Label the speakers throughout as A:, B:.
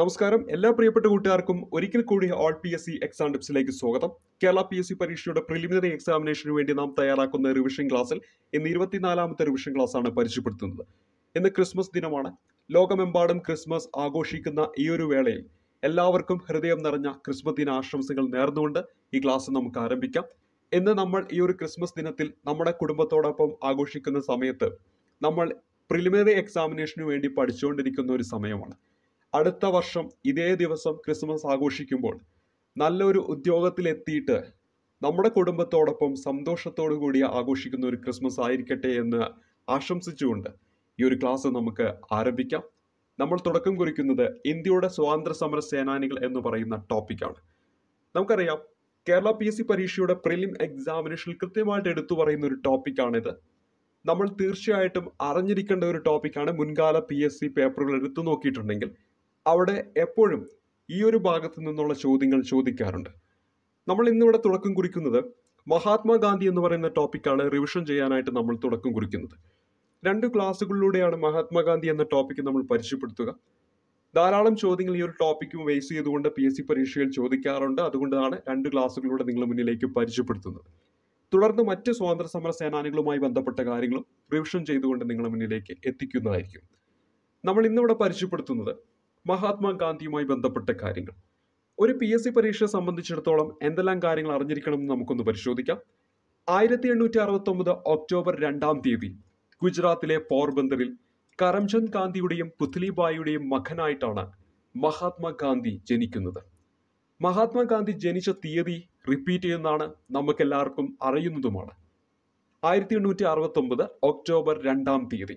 A: നമസ്കാരം എല്ലാ പ്രിയപ്പെട്ട കൂട്ടുകാർക്കും ഒരിക്കൽ കൂടി all P S C exam ടിപ്സിലേക്ക് സ്വാഗതം കേരള പി എസ് സി പരീക്ഷയുടെ പ്രിലിമിനറി എക്സാമിനേഷന് വേണ്ടി നാം തയ്യാറാക്കുന്ന റിവിഷൻ ക്ലാസ്സിൽ ഇന്ന് ഇരുപത്തിനാലാമത്തെ റിവിഷൻ ആണ് പരിചയപ്പെടുത്തുന്നത് ഇന്ന് ക്രിസ്മസ് ദിനമാണ് ലോകമെമ്പാടും ക്രിസ്മസ് ആഘോഷിക്കുന്ന ഈ ഒരു വേളയിൽ എല്ലാവർക്കും ഹൃദയം നിറഞ്ഞ ക്രിസ്മസ് ദിന ആശംസകൾ നേർന്നുകൊണ്ട് ഈ ക്ലാസ് നമുക്ക് ആരംഭിക്കാം ഇന്ന് നമ്മൾ ഈ ഒരു ക്രിസ്മസ് ദിനത്തിൽ നമ്മുടെ കുടുംബത്തോടൊപ്പം ആഘോഷിക്കുന്ന സമയത്ത് നമ്മൾ പ്രിലിമിനറി എക്സാമിനേഷന് വേണ്ടി പഠിച്ചുകൊണ്ടിരിക്കുന്ന ഒരു സമയമാണ് അടുത്ത വർഷം ഇതേ ദിവസം ക്രിസ്മസ് ആഘോഷിക്കുമ്പോൾ നല്ലൊരു ഉദ്യോഗത്തിലെത്തിയിട്ട് നമ്മുടെ കുടുംബത്തോടൊപ്പം സന്തോഷത്തോടു കൂടി ആഘോഷിക്കുന്ന ഒരു ക്രിസ്മസ് ആയിരിക്കട്ടെ എന്ന് ആശംസിച്ചുകൊണ്ട് ഈ ഒരു ക്ലാസ് നമുക്ക് ആരംഭിക്കാം നമ്മൾ തുടക്കം കുറിക്കുന്നത് ഇന്ത്യയുടെ സ്വാതന്ത്ര്യ സമര സേനാനികൾ എന്ന് പറയുന്ന ടോപ്പിക്കാണ് നമുക്കറിയാം കേരള പി എസ് സി പരീക്ഷയുടെ പ്രിലിം എക്സാമിനേഷൻ കൃത്യമായിട്ട് എടുത്തു പറയുന്ന ഒരു ടോപ്പിക്കാണിത് നമ്മൾ തീർച്ചയായിട്ടും അറിഞ്ഞിരിക്കേണ്ട ഒരു ടോപ്പിക്കാണ് മുൻകാല പി എസ് സി പേപ്പറുകൾ എടുത്തു നോക്കിയിട്ടുണ്ടെങ്കിൽ അവിടെ എപ്പോഴും ഈ ഒരു ഭാഗത്തു നിന്നുള്ള ചോദ്യങ്ങൾ ചോദിക്കാറുണ്ട് നമ്മൾ ഇന്നിവിടെ തുടക്കം കുറിക്കുന്നത് മഹാത്മാഗാന്ധി എന്ന് പറയുന്ന ടോപ്പിക്കാണ് റിവിഷൻ ചെയ്യാനായിട്ട് നമ്മൾ തുടക്കം കുറിക്കുന്നത് രണ്ട് ക്ലാസ്സുകളിലൂടെയാണ് മഹാത്മാഗാന്ധി എന്ന ടോപ്പിക്ക് നമ്മൾ പരിചയപ്പെടുത്തുക ധാരാളം ചോദ്യങ്ങൾ ഈ ഒരു ടോപ്പിക്കും ബേസ് ചെയ്തുകൊണ്ട് പി എസ് സി പരീക്ഷയിൽ ചോദിക്കാറുണ്ട് അതുകൊണ്ടാണ് രണ്ട് ക്ലാസ്സുകളിലൂടെ നിങ്ങൾ മുന്നിലേക്ക് പരിചയപ്പെടുത്തുന്നത് തുടർന്ന് മറ്റ് സ്വാതന്ത്ര്യ സമര സേനാനികളുമായി ബന്ധപ്പെട്ട കാര്യങ്ങളും റിവിഷൻ ചെയ്തുകൊണ്ട് നിങ്ങളുടെ മുന്നിലേക്ക് എത്തിക്കുന്നതായിരിക്കും നമ്മൾ ഇന്നിവിടെ പരിചയപ്പെടുത്തുന്നത് മഹാത്മാഗാന്ധിയുമായി ബന്ധപ്പെട്ട കാര്യങ്ങൾ ഒരു പി എസ് സി പരീക്ഷയെ സംബന്ധിച്ചിടത്തോളം എന്തെല്ലാം കാര്യങ്ങൾ അറിഞ്ഞിരിക്കണം എന്ന് നമുക്കൊന്ന് പരിശോധിക്കാം ആയിരത്തി എണ്ണൂറ്റി അറുപത്തൊമ്പത് ഒക്ടോബർ രണ്ടാം തീയതി ഗുജറാത്തിലെ പോർബന്ദറിൽ കരംചന്ദ് ഗാന്ധിയുടെയും പുത്ലിബായിയുടെയും മകനായിട്ടാണ് മഹാത്മാഗാന്ധി ജനിക്കുന്നത് മഹാത്മാഗാന്ധി ജനിച്ച തീയതി റിപ്പീറ്റ് ചെയ്യുന്നതാണ് നമുക്കെല്ലാവർക്കും അറിയുന്നതുമാണ് ആയിരത്തി എണ്ണൂറ്റി അറുപത്തൊമ്പത് ഒക്ടോബർ രണ്ടാം തീയതി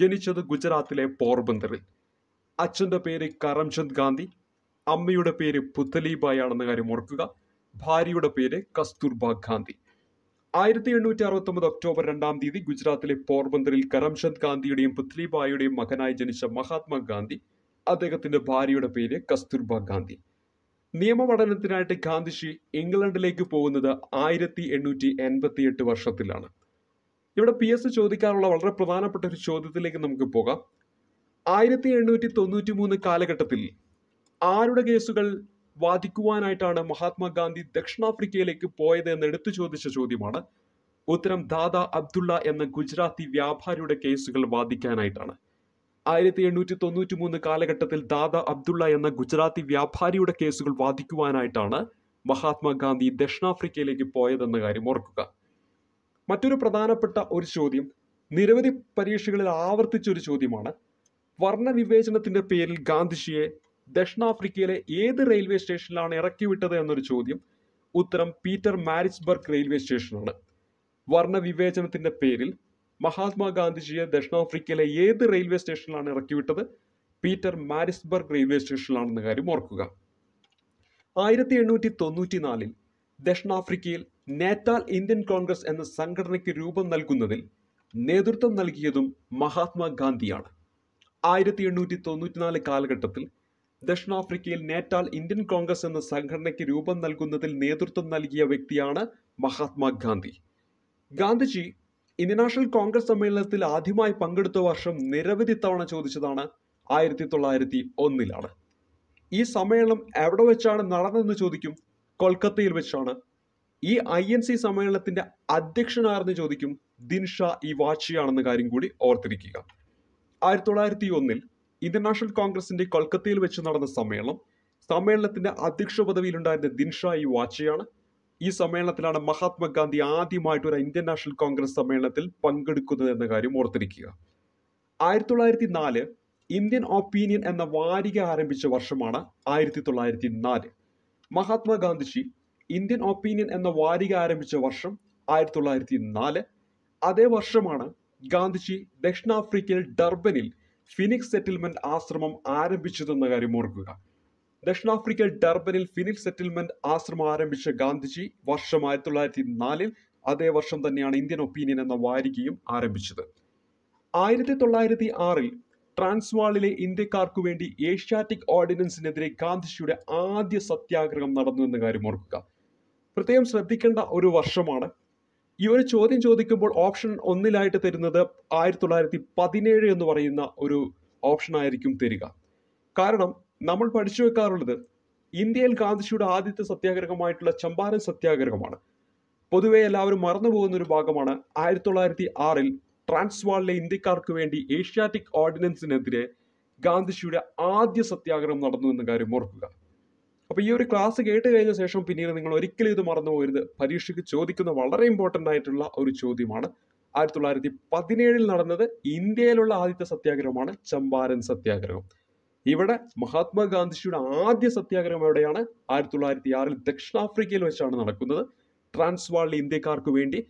A: ജനിച്ചത് ഗുജറാത്തിലെ പോർബന്ദറിൽ അച്ഛൻ്റെ പേര് കരംചന്ദ് ഗാന്ധി അമ്മയുടെ പേര് പുത്തലീബായ് ആണെന്ന കാര്യം ഓർക്കുക ഭാര്യയുടെ പേര് കസ്തൂർബ ഗാന്ധി ആയിരത്തി എണ്ണൂറ്റി അറുപത്തൊമ്പത് ഒക്ടോബർ രണ്ടാം തീയതി ഗുജറാത്തിലെ പോർബന്തറിൽ കരംചന്ദ് ഗാന്ധിയുടെയും പുത്ലിബായിയുടെയും മകനായി ജനിച്ച മഹാത്മാഗാന്ധി അദ്ദേഹത്തിന്റെ ഭാര്യയുടെ പേര് കസ്തൂർബ ഗാന്ധി നിയമപഠനത്തിനായിട്ട് ഗാന്ധിജി ഇംഗ്ലണ്ടിലേക്ക് പോകുന്നത് ആയിരത്തി എണ്ണൂറ്റി എൺപത്തി എട്ട് വർഷത്തിലാണ് ഇവിടെ പി എസ് ചോദിക്കാറുള്ള വളരെ പ്രധാനപ്പെട്ട ഒരു ചോദ്യത്തിലേക്ക് നമുക്ക് പോകാം ആയിരത്തി എണ്ണൂറ്റി തൊണ്ണൂറ്റി മൂന്ന് കാലഘട്ടത്തിൽ ആരുടെ കേസുകൾ വാദിക്കുവാനായിട്ടാണ് മഹാത്മാഗാന്ധി ദക്ഷിണാഫ്രിക്കയിലേക്ക് പോയത് എന്ന് എടുത്തു ചോദിച്ച ചോദ്യമാണ് ഉത്തരം ദാദാ അബ്ദുള്ള എന്ന ഗുജറാത്തി വ്യാപാരിയുടെ കേസുകൾ വാദിക്കാനായിട്ടാണ് ആയിരത്തി എണ്ണൂറ്റി തൊണ്ണൂറ്റി മൂന്ന് കാലഘട്ടത്തിൽ ദാദാ അബ്ദുള്ള എന്ന ഗുജറാത്തി വ്യാപാരിയുടെ കേസുകൾ വാദിക്കുവാനായിട്ടാണ് മഹാത്മാഗാന്ധി ദക്ഷിണാഫ്രിക്കയിലേക്ക് പോയതെന്ന കാര്യം ഓർക്കുക മറ്റൊരു പ്രധാനപ്പെട്ട ഒരു ചോദ്യം നിരവധി പരീക്ഷകളിൽ ആവർത്തിച്ച ഒരു ചോദ്യമാണ് വർണ്ണവിവേചനത്തിന്റെ പേരിൽ ഗാന്ധിജിയെ ദക്ഷിണാഫ്രിക്കയിലെ ഏത് റെയിൽവേ സ്റ്റേഷനിലാണ് വിട്ടത് എന്നൊരു ചോദ്യം ഉത്തരം പീറ്റർ മാരിസ്ബർഗ് റെയിൽവേ സ്റ്റേഷനാണ് വർണ്ണവിവേചനത്തിന്റെ പേരിൽ മഹാത്മാഗാന്ധിജിയെ ദക്ഷിണാഫ്രിക്കയിലെ ഏത് റെയിൽവേ സ്റ്റേഷനിലാണ് ഇറക്കിവിട്ടത് പീറ്റർ മാരിസ്ബർഗ് റെയിൽവേ സ്റ്റേഷനിലാണെന്ന കാര്യം ഓർക്കുക ആയിരത്തി എണ്ണൂറ്റി തൊണ്ണൂറ്റി നാലിൽ ദക്ഷിണാഫ്രിക്കയിൽ നേറ്റാൽ ഇന്ത്യൻ കോൺഗ്രസ് എന്ന സംഘടനയ്ക്ക് രൂപം നൽകുന്നതിൽ നേതൃത്വം നൽകിയതും മഹാത്മാഗാന്ധിയാണ് ആയിരത്തി എണ്ണൂറ്റി തൊണ്ണൂറ്റിനാല് കാലഘട്ടത്തിൽ ദക്ഷിണാഫ്രിക്കയിൽ നേറ്റാൽ ഇന്ത്യൻ കോൺഗ്രസ് എന്ന സംഘടനയ്ക്ക് രൂപം നൽകുന്നതിൽ നേതൃത്വം നൽകിയ വ്യക്തിയാണ് മഹാത്മാഗാന്ധി ഗാന്ധിജി ഇന്ത്യൻ കോൺഗ്രസ് സമ്മേളനത്തിൽ ആദ്യമായി പങ്കെടുത്ത വർഷം നിരവധി തവണ ചോദിച്ചതാണ് ആയിരത്തി തൊള്ളായിരത്തി ഒന്നിലാണ് ഈ സമ്മേളനം എവിടെ വെച്ചാണ് നടന്നതെന്ന് ചോദിക്കും കൊൽക്കത്തയിൽ വെച്ചാണ് ഈ ഐ എൻ സി സമ്മേളനത്തിന്റെ അധ്യക്ഷനാർന്ന് ചോദിക്കും ദിൻഷ ഈ വാച്ചിയാണെന്ന കാര്യം കൂടി ഓർത്തിരിക്കുക ആയിരത്തി തൊള്ളായിരത്തി ഒന്നിൽ നാഷണൽ കോൺഗ്രസിന്റെ കൊൽക്കത്തയിൽ വെച്ച് നടന്ന സമ്മേളനം സമ്മേളനത്തിന്റെ അധ്യക്ഷ പദവിയിലുണ്ടായിരുന്ന ദിൻഷായി വാച്ചയാണ് ഈ സമ്മേളനത്തിലാണ് മഹാത്മാഗാന്ധി ആദ്യമായിട്ട് ഒരു ഇന്ത്യൻ നാഷണൽ കോൺഗ്രസ് സമ്മേളനത്തിൽ പങ്കെടുക്കുന്നത് എന്ന കാര്യം ഓർത്തിരിക്കുക ആയിരത്തി തൊള്ളായിരത്തി നാല് ഇന്ത്യൻ ഒപ്പീനിയൻ എന്ന വാരിക ആരംഭിച്ച വർഷമാണ് ആയിരത്തി തൊള്ളായിരത്തി നാല് മഹാത്മാഗാന്ധിജി ഇന്ത്യൻ ഒപ്പീനിയൻ എന്ന വാരിക ആരംഭിച്ച വർഷം ആയിരത്തി തൊള്ളായിരത്തി നാല് അതേ വർഷമാണ് ഗാന്ധിജി ദക്ഷിണാഫ്രിക്കയിൽ ഡർബനിൽ ഫിനിക്സ് സെറ്റിൽമെന്റ് ആശ്രമം ആരംഭിച്ചതെന്ന കാര്യം ഓർക്കുക ദക്ഷിണാഫ്രിക്കയിൽ ഡർബനിൽ ഫിനിക്സ് സെറ്റിൽമെന്റ് ആശ്രമം ആരംഭിച്ച ഗാന്ധിജി വർഷം ആയിരത്തി തൊള്ളായിരത്തി നാലിൽ അതേ വർഷം തന്നെയാണ് ഇന്ത്യൻ ഒപ്പീനിയൻ എന്ന വാരികയും ആരംഭിച്ചത് ആയിരത്തി തൊള്ളായിരത്തി ആറിൽ ട്രാൻസ്വാളിലെ ഇന്ത്യക്കാർക്കു വേണ്ടി ഏഷ്യാറ്റിക് ഓർഡിനൻസിനെതിരെ ഗാന്ധിജിയുടെ ആദ്യ സത്യാഗ്രഹം നടന്നു എന്ന കാര്യം ഓർക്കുക പ്രത്യേകം ശ്രദ്ധിക്കേണ്ട ഒരു വർഷമാണ് ഈ ഒരു ചോദ്യം ചോദിക്കുമ്പോൾ ഓപ്ഷൻ ഒന്നിലായിട്ട് തരുന്നത് ആയിരത്തി തൊള്ളായിരത്തി പതിനേഴ് എന്ന് പറയുന്ന ഒരു ഓപ്ഷൻ ആയിരിക്കും തരിക കാരണം നമ്മൾ പഠിച്ചു വെക്കാറുള്ളത് ഇന്ത്യയിൽ ഗാന്ധിജിയുടെ ആദ്യത്തെ സത്യാഗ്രഹമായിട്ടുള്ള ചമ്പാരൻ സത്യാഗ്രഹമാണ് പൊതുവെ എല്ലാവരും മറന്നു പോകുന്ന ഒരു ഭാഗമാണ് ആയിരത്തി തൊള്ളായിരത്തി ആറിൽ ട്രാൻസ്വാളിലെ ഇന്ത്യക്കാർക്ക് വേണ്ടി ഏഷ്യാറ്റിക് ഓർഡിനൻസിനെതിരെ ഗാന്ധിജിയുടെ ആദ്യ സത്യാഗ്രഹം നടന്നു എന്ന കാര്യം ഓർക്കുക അപ്പോൾ ഈ ഒരു ക്ലാസ് കേട്ട് കഴിഞ്ഞ ശേഷം പിന്നീട് നിങ്ങൾ ഒരിക്കലും ഇത് മറന്നു പോകരുത് പരീക്ഷയ്ക്ക് ചോദിക്കുന്ന വളരെ ഇമ്പോർട്ടൻ്റ് ആയിട്ടുള്ള ഒരു ചോദ്യമാണ് ആയിരത്തി തൊള്ളായിരത്തി പതിനേഴിൽ നടന്നത് ഇന്ത്യയിലുള്ള ആദ്യത്തെ സത്യാഗ്രഹമാണ് ചമ്പാരൻ സത്യാഗ്രഹം ഇവിടെ മഹാത്മാഗാന്ധിജിയുടെ ആദ്യ സത്യാഗ്രഹം എവിടെയാണ് ആയിരത്തി തൊള്ളായിരത്തി ആറിൽ ദക്ഷിണാഫ്രിക്കയിൽ വെച്ചാണ് നടക്കുന്നത് ട്രാൻസ്വാൾ ഇന്ത്യക്കാർക്ക് വേണ്ടി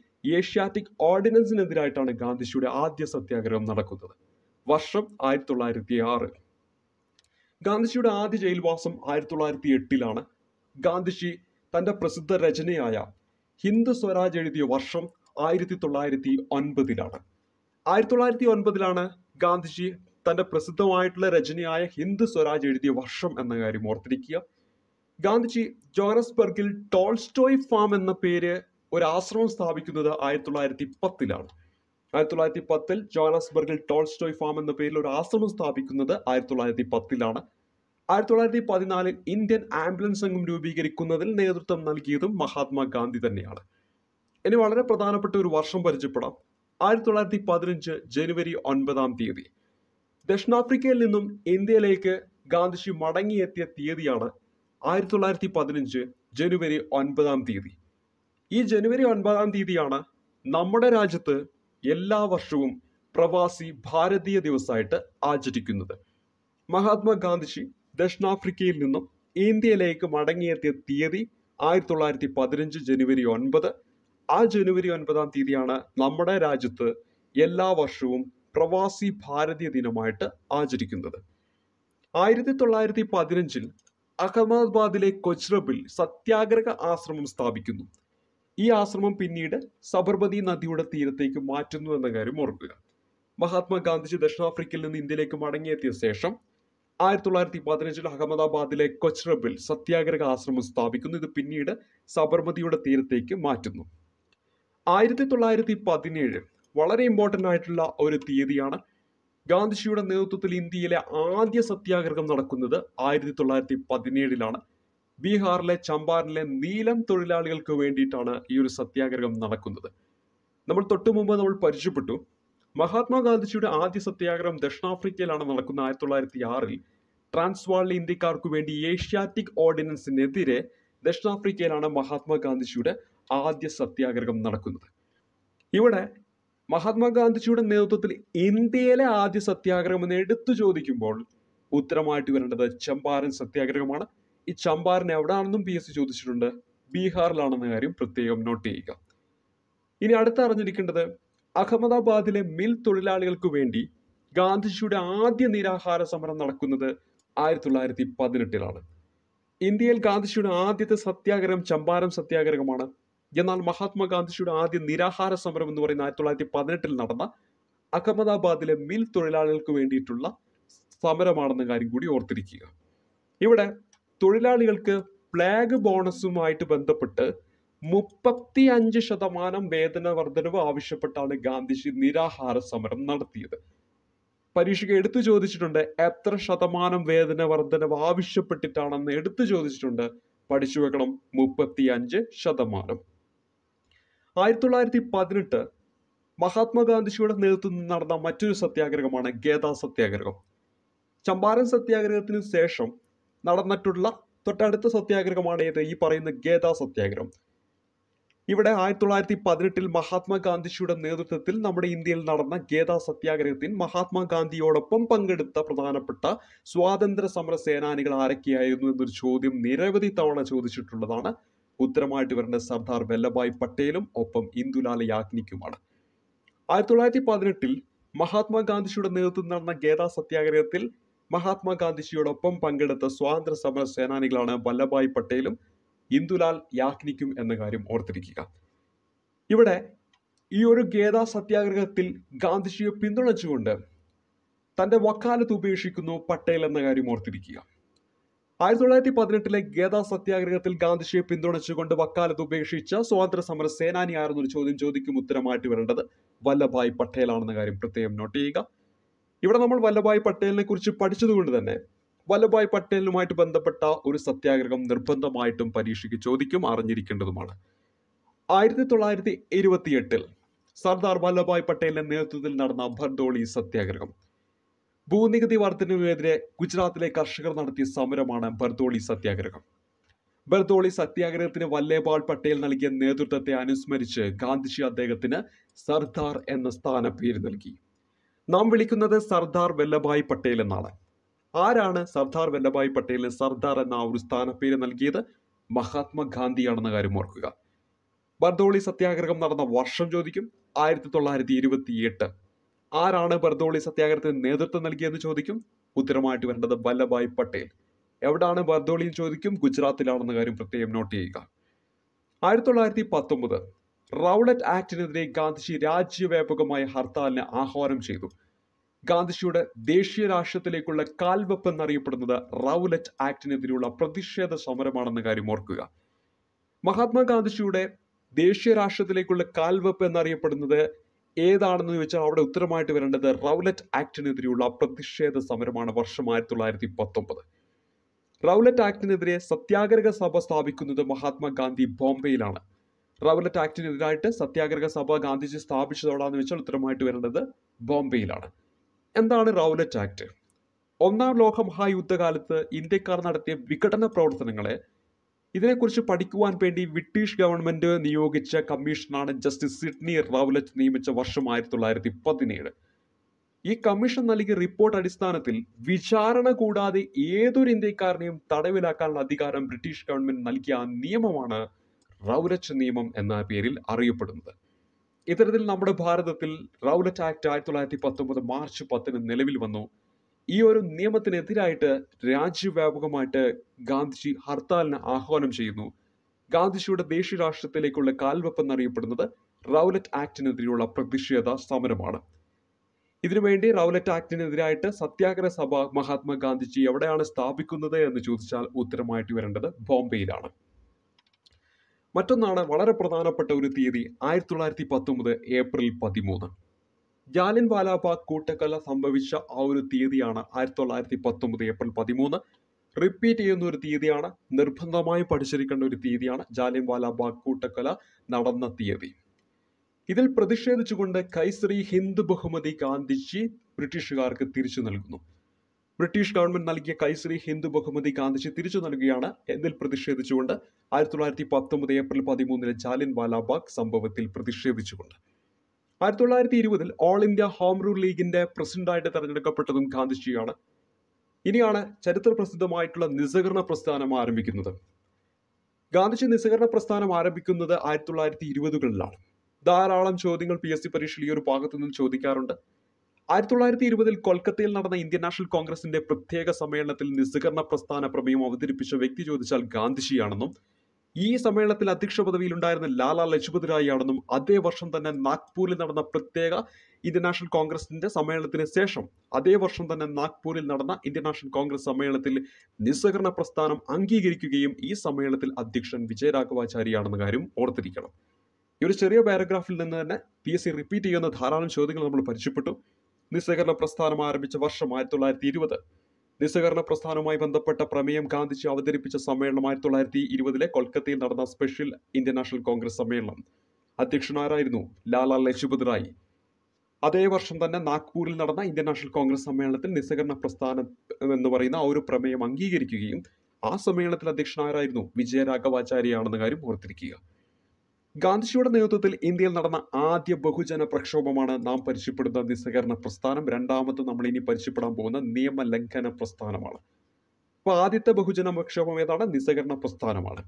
A: ഏഷ്യാറ്റിക് ഓർഡിനൻസിനെതിരായിട്ടാണ് ഗാന്ധിജിയുടെ ആദ്യ സത്യാഗ്രഹം നടക്കുന്നത് വർഷം ആയിരത്തി തൊള്ളായിരത്തി ആറ് ഗാന്ധിജിയുടെ ആദ്യ ജയിൽവാസം ആയിരത്തി തൊള്ളായിരത്തി എട്ടിലാണ് ഗാന്ധിജി തൻ്റെ പ്രസിദ്ധ രചനയായ ഹിന്ദു സ്വരാജ് എഴുതിയ വർഷം ആയിരത്തി തൊള്ളായിരത്തി ഒൻപതിലാണ് ആയിരത്തി തൊള്ളായിരത്തി ഒൻപതിലാണ് ഗാന്ധിജി തൻ്റെ പ്രസിദ്ധമായിട്ടുള്ള രചനയായ ഹിന്ദു സ്വരാജ് എഴുതിയ വർഷം എന്ന കാര്യം ഓർത്തിരിക്കുക ഗാന്ധിജി ജോഹനസ്ബർഗിൽ ടോൾസ്റ്റോയ് ഫാം എന്ന പേര് ഒരു ആശ്രമം സ്ഥാപിക്കുന്നത് ആയിരത്തി തൊള്ളായിരത്തി പത്തിലാണ് ആയിരത്തി തൊള്ളായിരത്തി പത്തിൽ ജോനാസ്ബർഗിൽ ടോൾസ്റ്റോയ് ഫാം എന്ന പേരിൽ ഒരു ആശ്രമം സ്ഥാപിക്കുന്നത് ആയിരത്തി തൊള്ളായിരത്തി പത്തിലാണ് ആയിരത്തി തൊള്ളായിരത്തി പതിനാലിൽ ഇന്ത്യൻ ആംബുലൻസ് സംഘം രൂപീകരിക്കുന്നതിൽ നേതൃത്വം നൽകിയതും മഹാത്മാഗാന്ധി തന്നെയാണ് ഇനി വളരെ പ്രധാനപ്പെട്ട ഒരു വർഷം പരിചയപ്പെടാം ആയിരത്തി തൊള്ളായിരത്തി പതിനഞ്ച് ജനുവരി ഒൻപതാം തീയതി ദക്ഷിണാഫ്രിക്കയിൽ നിന്നും ഇന്ത്യയിലേക്ക് ഗാന്ധിജി മടങ്ങിയെത്തിയ തീയതിയാണ് ആയിരത്തി തൊള്ളായിരത്തി പതിനഞ്ച് ജനുവരി ഒൻപതാം തീയതി ഈ ജനുവരി ഒൻപതാം തീയതിയാണ് നമ്മുടെ രാജ്യത്ത് എല്ലാ വർഷവും പ്രവാസി ഭാരതീയ ദിവസമായിട്ട് ആചരിക്കുന്നത് മഹാത്മാഗാന്ധിജി ദക്ഷിണാഫ്രിക്കയിൽ നിന്നും ഇന്ത്യയിലേക്ക് മടങ്ങിയെത്തിയ തീയതി ആയിരത്തി തൊള്ളായിരത്തി പതിനഞ്ച് ജനുവരി ഒൻപത് ആ ജനുവരി ഒൻപതാം തീയതിയാണ് നമ്മുടെ രാജ്യത്ത് എല്ലാ വർഷവും പ്രവാസി ഭാരതീയ ദിനമായിട്ട് ആചരിക്കുന്നത് ആയിരത്തി തൊള്ളായിരത്തി പതിനഞ്ചിൽ അഹമ്മദാബാദിലെ കൊച്ച്റബിൽ സത്യാഗ്രഹ ആശ്രമം സ്ഥാപിക്കുന്നു ഈ ആശ്രമം പിന്നീട് സബർമതി നദിയുടെ തീരത്തേക്ക് മാറ്റുന്നു എന്ന കാര്യം ഓർക്കുക മഹാത്മാഗാന്ധിജി ദക്ഷിണാഫ്രിക്കയിൽ നിന്ന് ഇന്ത്യയിലേക്ക് മടങ്ങിയെത്തിയ ശേഷം ആയിരത്തി തൊള്ളായിരത്തി പതിനഞ്ചിൽ അഹമ്മദാബാദിലെ കൊച്ച്റബിൽ സത്യാഗ്രഹ ആശ്രമം സ്ഥാപിക്കുന്നു ഇത് പിന്നീട് സബർമതിയുടെ തീരത്തേക്ക് മാറ്റുന്നു ആയിരത്തി തൊള്ളായിരത്തി പതിനേഴ് വളരെ ഇമ്പോർട്ടൻ്റ് ആയിട്ടുള്ള ഒരു തീയതിയാണ് ഗാന്ധിജിയുടെ നേതൃത്വത്തിൽ ഇന്ത്യയിലെ ആദ്യ സത്യാഗ്രഹം നടക്കുന്നത് ആയിരത്തി തൊള്ളായിരത്തി പതിനേഴിലാണ് ബീഹാറിലെ ചമ്പാരനിലെ നീലം തൊഴിലാളികൾക്ക് വേണ്ടിയിട്ടാണ് ഈ ഒരു സത്യാഗ്രഹം നടക്കുന്നത് നമ്മൾ തൊട്ടു മുമ്പ് നമ്മൾ പരിചയപ്പെട്ടു മഹാത്മാഗാന്ധിജിയുടെ ആദ്യ സത്യാഗ്രഹം ദക്ഷിണാഫ്രിക്കയിലാണ് നടക്കുന്നത് ആയിരത്തി തൊള്ളായിരത്തി ആറിൽ ട്രാൻസ്വാളിലെ ഇന്ത്യക്കാർക്ക് വേണ്ടി ഏഷ്യാറ്റിക് ഓർഡിനൻസിനെതിരെ ദക്ഷിണാഫ്രിക്കയിലാണ് മഹാത്മാഗാന്ധിജിയുടെ ആദ്യ സത്യാഗ്രഹം നടക്കുന്നത് ഇവിടെ മഹാത്മാഗാന്ധിജിയുടെ നേതൃത്വത്തിൽ ഇന്ത്യയിലെ ആദ്യ സത്യാഗ്രഹം എന്ന് എടുത്തു ചോദിക്കുമ്പോൾ ഉത്തരമായിട്ട് വരേണ്ടത് ചമ്പാരൻ സത്യാഗ്രഹമാണ് ഈ ചമ്പാരൻ എവിടെയാണെന്നും പി എസ് സി ചോദിച്ചിട്ടുണ്ട് ബീഹാറിലാണെന്ന കാര്യം പ്രത്യേകം നോട്ട് ചെയ്യുക ഇനി അടുത്ത അറിഞ്ഞിരിക്കേണ്ടത് അഹമ്മദാബാദിലെ മിൽ തൊഴിലാളികൾക്ക് വേണ്ടി ഗാന്ധിജിയുടെ ആദ്യ നിരാഹാര സമരം നടക്കുന്നത് ആയിരത്തി തൊള്ളായിരത്തി പതിനെട്ടിലാണ് ഇന്ത്യയിൽ ഗാന്ധിജിയുടെ ആദ്യത്തെ സത്യാഗ്രഹം ചമ്പാരം സത്യാഗ്രഹമാണ് എന്നാൽ മഹാത്മാഗാന്ധിജിയുടെ ആദ്യ നിരാഹാര സമരം എന്ന് പറയുന്ന ആയിരത്തി തൊള്ളായിരത്തി പതിനെട്ടിൽ നടന്ന അഹമ്മദാബാദിലെ മിൽ തൊഴിലാളികൾക്ക് വേണ്ടിയിട്ടുള്ള സമരമാണെന്ന കാര്യം കൂടി ഓർത്തിരിക്കുക ഇവിടെ തൊഴിലാളികൾക്ക് പ്ലാഗ് ബോണസുമായിട്ട് ബന്ധപ്പെട്ട് മുപ്പത്തി അഞ്ച് ശതമാനം വേതന വർധനവ് ആവശ്യപ്പെട്ടാണ് ഗാന്ധിജി നിരാഹാര സമരം നടത്തിയത് പരീക്ഷയ്ക്ക് എടുത്തു ചോദിച്ചിട്ടുണ്ട് എത്ര ശതമാനം വേതന വർധനവ് ആവശ്യപ്പെട്ടിട്ടാണെന്ന് എടുത്തു ചോദിച്ചിട്ടുണ്ട് പഠിച്ചു വെക്കണം മുപ്പത്തി അഞ്ച് ശതമാനം ആയിരത്തി തൊള്ളായിരത്തി പതിനെട്ട് മഹാത്മാഗാന്ധിജിയുടെ നേതൃത്വത്തിൽ നടന്ന മറ്റൊരു സത്യാഗ്രഹമാണ് ഗേദ സത്യാഗ്രഹം ചമ്പാരൻ സത്യാഗ്രഹത്തിന് ശേഷം നടന്നിട്ടുള്ള തൊട്ടടുത്ത സത്യാഗ്രഹമാണ് ഏത് ഈ പറയുന്ന ഗേത സത്യാഗ്രഹം ഇവിടെ ആയിരത്തി തൊള്ളായിരത്തി പതിനെട്ടിൽ മഹാത്മാഗാന്ധിജിയുടെ നേതൃത്വത്തിൽ നമ്മുടെ ഇന്ത്യയിൽ നടന്ന ഗേതാ സത്യാഗ്രഹത്തിൽ മഹാത്മാഗാന്ധിയോടൊപ്പം പങ്കെടുത്ത പ്രധാനപ്പെട്ട സ്വാതന്ത്ര്യ സമര സേനാനികൾ ആരൊക്കെയായിരുന്നു എന്നൊരു ചോദ്യം നിരവധി തവണ ചോദിച്ചിട്ടുള്ളതാണ് ഉത്തരമായിട്ട് വരേണ്ട സർദാർ വല്ലഭായ് പട്ടേലും ഒപ്പം ഇന്ദുലാൽ യാജ്ഞിക്കുമാണ് ആയിരത്തി തൊള്ളായിരത്തി പതിനെട്ടിൽ മഹാത്മാഗാന്ധിജിയുടെ നേതൃത്വത്തിൽ നടന്ന ഗേതാ സത്യാഗ്രഹത്തിൽ മഹാത്മാഗാന്ധിജിയോടൊപ്പം പങ്കെടുത്ത സ്വാതന്ത്ര്യ സമര സേനാനികളാണ് വല്ലഭായ് പട്ടേലും ഇന്ദുലാൽ യാഗ്നിക്കും എന്ന കാര്യം ഓർത്തിരിക്കുക ഇവിടെ ഈ ഒരു ഗേദ സത്യാഗ്രഹത്തിൽ ഗാന്ധിജിയെ പിന്തുണച്ചുകൊണ്ട് തൻ്റെ വക്കാലത്ത് ഉപേക്ഷിക്കുന്നു പട്ടേൽ എന്ന കാര്യം ഓർത്തിരിക്കുക ആയിരത്തി തൊള്ളായിരത്തി പതിനെട്ടിലെ ഗേദ സത്യാഗ്രഹത്തിൽ ഗാന്ധിജിയെ പിന്തുണച്ചുകൊണ്ട് വക്കാലത്ത് ഉപേക്ഷിച്ച സ്വാതന്ത്ര്യ സമര സേനാനിയായിരുന്നു ഒരു ചോദ്യം ചോദിക്കും ഉത്തരമായിട്ട് വരേണ്ടത് വല്ലഭായ് പട്ടേലാണെന്ന കാര്യം പ്രത്യേകം നോട്ട് ചെയ്യുക ഇവിടെ നമ്മൾ വല്ലഭായ് പട്ടേലിനെ കുറിച്ച് പഠിച്ചതുകൊണ്ട് തന്നെ വല്ലഭായ് പട്ടേലുമായിട്ട് ബന്ധപ്പെട്ട ഒരു സത്യാഗ്രഹം നിർബന്ധമായിട്ടും പരീക്ഷയ്ക്ക് ചോദിക്കും അറിഞ്ഞിരിക്കേണ്ടതുമാണ് ആയിരത്തി തൊള്ളായിരത്തി എട്ടിൽ സർദാർ വല്ലഭായ് പട്ടേലിന്റെ നേതൃത്വത്തിൽ നടന്ന ഭർദോളി സത്യാഗ്രഹം ഭൂനികുതി വർധനവിനെതിരെ ഗുജറാത്തിലെ കർഷകർ നടത്തിയ സമരമാണ് ബർദോളി സത്യാഗ്രഹം ബർദോളി സത്യാഗ്രഹത്തിന് വല്ലേപാൾ പട്ടേൽ നൽകിയ നേതൃത്വത്തെ അനുസ്മരിച്ച് ഗാന്ധിജി അദ്ദേഹത്തിന് സർദാർ എന്ന സ്ഥാനപ്പേര് നൽകി നാം വിളിക്കുന്നത് സർദാർ വല്ലഭായ് പട്ടേൽ എന്നാണ് ആരാണ് സർദാർ വല്ലഭായ് പട്ടേൽ സർദാർ എന്ന ഒരു സ്ഥാനപ്പേര് നൽകിയത് മഹാത്മാഗാന്ധിയാണെന്ന കാര്യം ഓർക്കുക ബർദോളി സത്യാഗ്രഹം നടന്ന വർഷം ചോദിക്കും ആയിരത്തി തൊള്ളായിരത്തി ഇരുപത്തി എട്ട് ആരാണ് ബർദോളി സത്യാഗ്രഹത്തിന് നേതൃത്വം നൽകിയെന്ന് ചോദിക്കും ഉത്തരമായിട്ട് വരേണ്ടത് വല്ലഭായ് പട്ടേൽ എവിടാണ് ബർദോളി ചോദിക്കും ഗുജറാത്തിലാണെന്ന കാര്യം പ്രത്യേകം നോട്ട് ചെയ്യുക ആയിരത്തി തൊള്ളായിരത്തി പത്തൊമ്പത് റൗളറ്റ് ആക്ടിനെതിരെ ഗാന്ധിജി രാജ്യവ്യാപകമായ ഹർത്താലിന് ആഹ്വാനം ചെയ്തു ഗാന്ധിജിയുടെ ദേശീയ രാഷ്ട്രത്തിലേക്കുള്ള കാൽവെപ്പ് എന്നറിയപ്പെടുന്നത് റൗലറ്റ് ആക്ടിനെതിരെയുള്ള പ്രതിഷേധ സമരമാണെന്ന കാര്യം ഓർക്കുക മഹാത്മാഗാന്ധിജിയുടെ ദേശീയ രാഷ്ട്രത്തിലേക്കുള്ള കാൽവെപ്പ് എന്നറിയപ്പെടുന്നത് ഏതാണെന്ന് ചോദിച്ചാൽ അവിടെ ഉത്തരമായിട്ട് വരേണ്ടത് റൗലറ്റ് ആക്ടിനെതിരെയുള്ള പ്രതിഷേധ സമരമാണ് വർഷം ആയിരത്തി തൊള്ളായിരത്തി പത്തൊമ്പത് റൗലറ്റ് ആക്ടിനെതിരെ സത്യാഗ്രഹ സഭ സ്ഥാപിക്കുന്നത് മഹാത്മാഗാന്ധി ബോംബെയിലാണ് റൗലറ്റ് ആക്ടിനെതിരായിട്ട് സത്യാഗ്രഹ സഭ ഗാന്ധിജി സ്ഥാപിച്ചതോടാന്ന് വെച്ചാൽ ഉത്തരമായിട്ട് വരേണ്ടത് ബോംബെയിലാണ് എന്താണ് റൗലറ്റ് ആക്ട് ഒന്നാം ലോക മഹായുദ്ധകാലത്ത് ഇന്ത്യക്കാർ നടത്തിയ വിഘടന പ്രവർത്തനങ്ങളെ ഇതിനെക്കുറിച്ച് പഠിക്കുവാൻ വേണ്ടി ബ്രിട്ടീഷ് ഗവൺമെന്റ് നിയോഗിച്ച കമ്മീഷനാണ് ജസ്റ്റിസ് സിഡ്നി റൗലറ്റ് നിയമിച്ച വർഷം ആയിരത്തി തൊള്ളായിരത്തി പതിനേഴ് ഈ കമ്മീഷൻ നൽകിയ റിപ്പോർട്ട് അടിസ്ഥാനത്തിൽ വിചാരണ കൂടാതെ ഏതൊരു ഇന്ത്യക്കാരനെയും തടവിലാക്കാനുള്ള അധികാരം ബ്രിട്ടീഷ് ഗവൺമെന്റ് നൽകിയ നിയമമാണ് റൗലറ്റ് നിയമം എന്ന പേരിൽ അറിയപ്പെടുന്നത് ഇത്തരത്തിൽ നമ്മുടെ ഭാരതത്തിൽ റൗലറ്റ് ആക്ട് ആയിരത്തി തൊള്ളായിരത്തി പത്തൊമ്പത് മാർച്ച് പത്തിന് നിലവിൽ വന്നു ഈ ഒരു നിയമത്തിനെതിരായിട്ട് രാജ്യവ്യാപകമായിട്ട് ഗാന്ധിജി ഹർത്താലിന് ആഹ്വാനം ചെയ്യുന്നു ഗാന്ധിജിയുടെ ദേശീയ രാഷ്ട്രത്തിലേക്കുള്ള കാൽവെപ്പ് എന്നറിയപ്പെടുന്നത് റൗലറ്റ് ആക്ടിനെതിരെയുള്ള പ്രതിഷേധ സമരമാണ് ഇതിനുവേണ്ടി റൗലറ്റ് ആക്ടിനെതിരായിട്ട് സത്യാഗ്രഹ സഭ മഹാത്മാഗാന്ധിജി എവിടെയാണ് സ്ഥാപിക്കുന്നത് എന്ന് ചോദിച്ചാൽ ഉത്തരമായിട്ട് വരേണ്ടത് ബോംബെയിലാണ് മറ്റൊന്നാണ് വളരെ പ്രധാനപ്പെട്ട ഒരു തീയതി ആയിരത്തി തൊള്ളായിരത്തി പത്തൊമ്പത് ഏപ്രിൽ പതിമൂന്ന് ജാലിൻ വാലാബാഗ് കൂട്ടക്കൊല സംഭവിച്ച ആ ഒരു തീയതിയാണ് ആയിരത്തി തൊള്ളായിരത്തി പത്തൊമ്പത് ഏപ്രിൽ പതിമൂന്ന് റിപ്പീറ്റ് ചെയ്യുന്ന ഒരു തീയതിയാണ് നിർബന്ധമായി പഠിച്ചിരിക്കേണ്ട ഒരു തീയതിയാണ് ജാലിൻ വാലാബാഗ് കൂട്ടക്കൊല നടന്ന തീയതി ഇതിൽ പ്രതിഷേധിച്ചുകൊണ്ട് കൈസറി ഹിന്ദ് ബഹുമതി ഗാന്ധിജി ബ്രിട്ടീഷുകാർക്ക് തിരിച്ചു നൽകുന്നു ബ്രിട്ടീഷ് ഗവൺമെന്റ് നൽകിയ കൈസരി ഹിന്ദു ബഹുമതി ഗാന്ധിജി തിരിച്ചു നൽകുകയാണ് എന്നിൽ പ്രതിഷേധിച്ചുകൊണ്ട് ആയിരത്തി തൊള്ളായിരത്തി പത്തൊമ്പത് ഏപ്രിൽ പതിമൂന്നിലെ ജാലിൻ വാലാബാഗ് സംഭവത്തിൽ പ്രതിഷേധിച്ചുകൊണ്ട് ആയിരത്തി തൊള്ളായിരത്തി ഇരുപതിൽ ഓൾ ഇന്ത്യ ഹോം റൂൾ ലീഗിന്റെ പ്രസിഡന്റായിട്ട് തെരഞ്ഞെടുക്കപ്പെട്ടതും ഗാന്ധിജിയാണ് ഇനിയാണ് ചരിത്ര പ്രസിദ്ധമായിട്ടുള്ള നിസ്സഹകരണ പ്രസ്ഥാനം ആരംഭിക്കുന്നത് ഗാന്ധിജി നിസ്സഹകരണ പ്രസ്ഥാനം ആരംഭിക്കുന്നത് ആയിരത്തി തൊള്ളായിരത്തി ഇരുപതുകളിലാണ് ധാരാളം ചോദ്യങ്ങൾ പി എസ് സി പരീക്ഷയിൽ ഈ ഒരു ഭാഗത്തു നിന്നും ചോദിക്കാറുണ്ട് ആയിരത്തി തൊള്ളായിരത്തി ഇരുപതിൽ കൊൽക്കത്തയിൽ നടന്ന ഇന്ത്യൻ നാഷണൽ കോൺഗ്രസിന്റെ പ്രത്യേക സമ്മേളനത്തിൽ നിസ്സഹകരണ പ്രസ്ഥാന പ്രമേയം അവതരിപ്പിച്ച വ്യക്തി ചോദിച്ചാൽ ഗാന്ധിജിയാണെന്നും ഈ സമ്മേളനത്തിൽ അധ്യക്ഷ പദവിയിലുണ്ടായിരുന്ന ലാലാ ലജ്പത് റായിയാണെന്നും ആണെന്നും അതേ വർഷം തന്നെ നാഗ്പൂരിൽ നടന്ന പ്രത്യേക ഇന്ത്യൻ നാഷണൽ കോൺഗ്രസിന്റെ സമ്മേളനത്തിന് ശേഷം അതേ വർഷം തന്നെ നാഗ്പൂരിൽ നടന്ന ഇന്ത്യൻ നാഷണൽ കോൺഗ്രസ് സമ്മേളനത്തിൽ നിസ്സഹകരണ പ്രസ്ഥാനം അംഗീകരിക്കുകയും ഈ സമ്മേളനത്തിൽ അധ്യക്ഷൻ വിജയരാഘവാചാര്യാണെന്ന കാര്യം ഓർത്തിരിക്കണം ഈ ഒരു ചെറിയ പാരഗ്രാഫിൽ നിന്ന് തന്നെ പി എസ് സി റിപ്പീറ്റ് ചെയ്യുന്ന ധാരാളം ചോദ്യങ്ങൾ നമ്മൾ പരിചയപ്പെട്ടു നിസ്സഹകരണ പ്രസ്ഥാനം ആരംഭിച്ച വർഷം ആയിരത്തി തൊള്ളായിരത്തി ഇരുപത് നിസ്സഹകരണ പ്രസ്ഥാനവുമായി ബന്ധപ്പെട്ട പ്രമേയം ഗാന്ധിജി അവതരിപ്പിച്ച സമ്മേളനം ആയിരത്തി തൊള്ളായിരത്തി ഇരുപതിലെ കൊൽക്കത്തയിൽ നടന്ന സ്പെഷ്യൽ ഇന്ത്യൻ നാഷണൽ കോൺഗ്രസ് സമ്മേളനം അധ്യക്ഷനാരായിരുന്നു ലാലാ ലജ്പത് റായ് അതേ വർഷം തന്നെ നാഗ്പൂരിൽ നടന്ന ഇന്ത്യൻ നാഷണൽ കോൺഗ്രസ് സമ്മേളനത്തിൽ നിസ്സഹകരണ പ്രസ്ഥാനം എന്ന് പറയുന്ന ആ ഒരു പ്രമേയം അംഗീകരിക്കുകയും ആ സമ്മേളനത്തിൽ അധ്യക്ഷനാരായിരുന്നു വിജയരാഘവാചാര്യയാണെന്ന കാര്യം ഓർത്തിരിക്കുക ഗാന്ധിജിയുടെ നേതൃത്വത്തിൽ ഇന്ത്യയിൽ നടന്ന ആദ്യ ബഹുജന പ്രക്ഷോഭമാണ് നാം പരിചയപ്പെടുന്ന നിസ്സഹകരണ പ്രസ്ഥാനം രണ്ടാമത് നമ്മൾ ഇനി പരിചയപ്പെടാൻ പോകുന്ന നിയമലംഘന പ്രസ്ഥാനമാണ് അപ്പൊ ആദ്യത്തെ ബഹുജന പ്രക്ഷോഭം ഏതാണ് നിസ്സഹകരണ പ്രസ്ഥാനമാണ്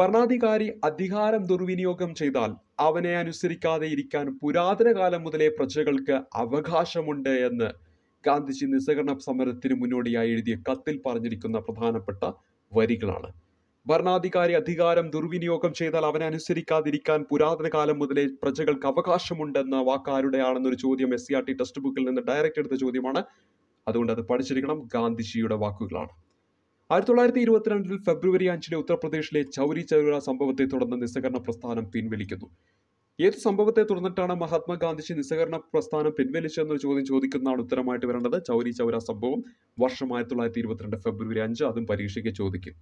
A: ഭരണാധികാരി അധികാരം ദുർവിനിയോഗം ചെയ്താൽ അവനെ അനുസരിക്കാതെ ഇരിക്കാൻ പുരാതന കാലം മുതലേ പ്രജകൾക്ക് അവകാശമുണ്ട് എന്ന് ഗാന്ധിജി നിസ്സഹകരണ സമരത്തിന് മുന്നോടിയായി എഴുതിയ കത്തിൽ പറഞ്ഞിരിക്കുന്ന പ്രധാനപ്പെട്ട വരികളാണ് ഭരണാധികാരി അധികാരം ദുർവിനിയോഗം ചെയ്താൽ അവനെ അനുസരിക്കാതിരിക്കാൻ പുരാതന കാലം മുതലേ പ്രജകൾക്ക് അവകാശമുണ്ടെന്ന ആണെന്നൊരു ചോദ്യം S C R T text ബുക്കിൽ നിന്ന് ഡയറക്റ്റ് എടുത്ത ചോദ്യമാണ് അതുകൊണ്ട് അത് പഠിച്ചിരിക്കണം ഗാന്ധിജിയുടെ വാക്കുകളാണ് ആയിരത്തി തൊള്ളായിരത്തി ഇരുപത്തിരണ്ടിൽ ഫെബ്രുവരി അഞ്ചിന് ഉത്തർപ്രദേശിലെ ചൗരി ചൗര സംഭവത്തെ തുടർന്ന് നിസ്സഹകരണ പ്രസ്ഥാനം പിൻവലിക്കുന്നു ഏത് സംഭവത്തെ തുടർന്നിട്ടാണ് മഹാത്മാഗാന്ധിജി നിസ്സഹകരണ പ്രസ്ഥാനം പിൻവലിച്ചതെന്നൊരു ചോദ്യം ചോദിക്കുന്നതാണ് ഉത്തരമായിട്ട് വരേണ്ടത് ചൗരി ചൗര സംഭവം വർഷം ആയിരത്തി തൊള്ളായിരത്തി ഇരുപത്തിരണ്ട് ഫെബ്രുവരി അഞ്ച് അതും പരീക്ഷയ്ക്ക് ചോദിക്കും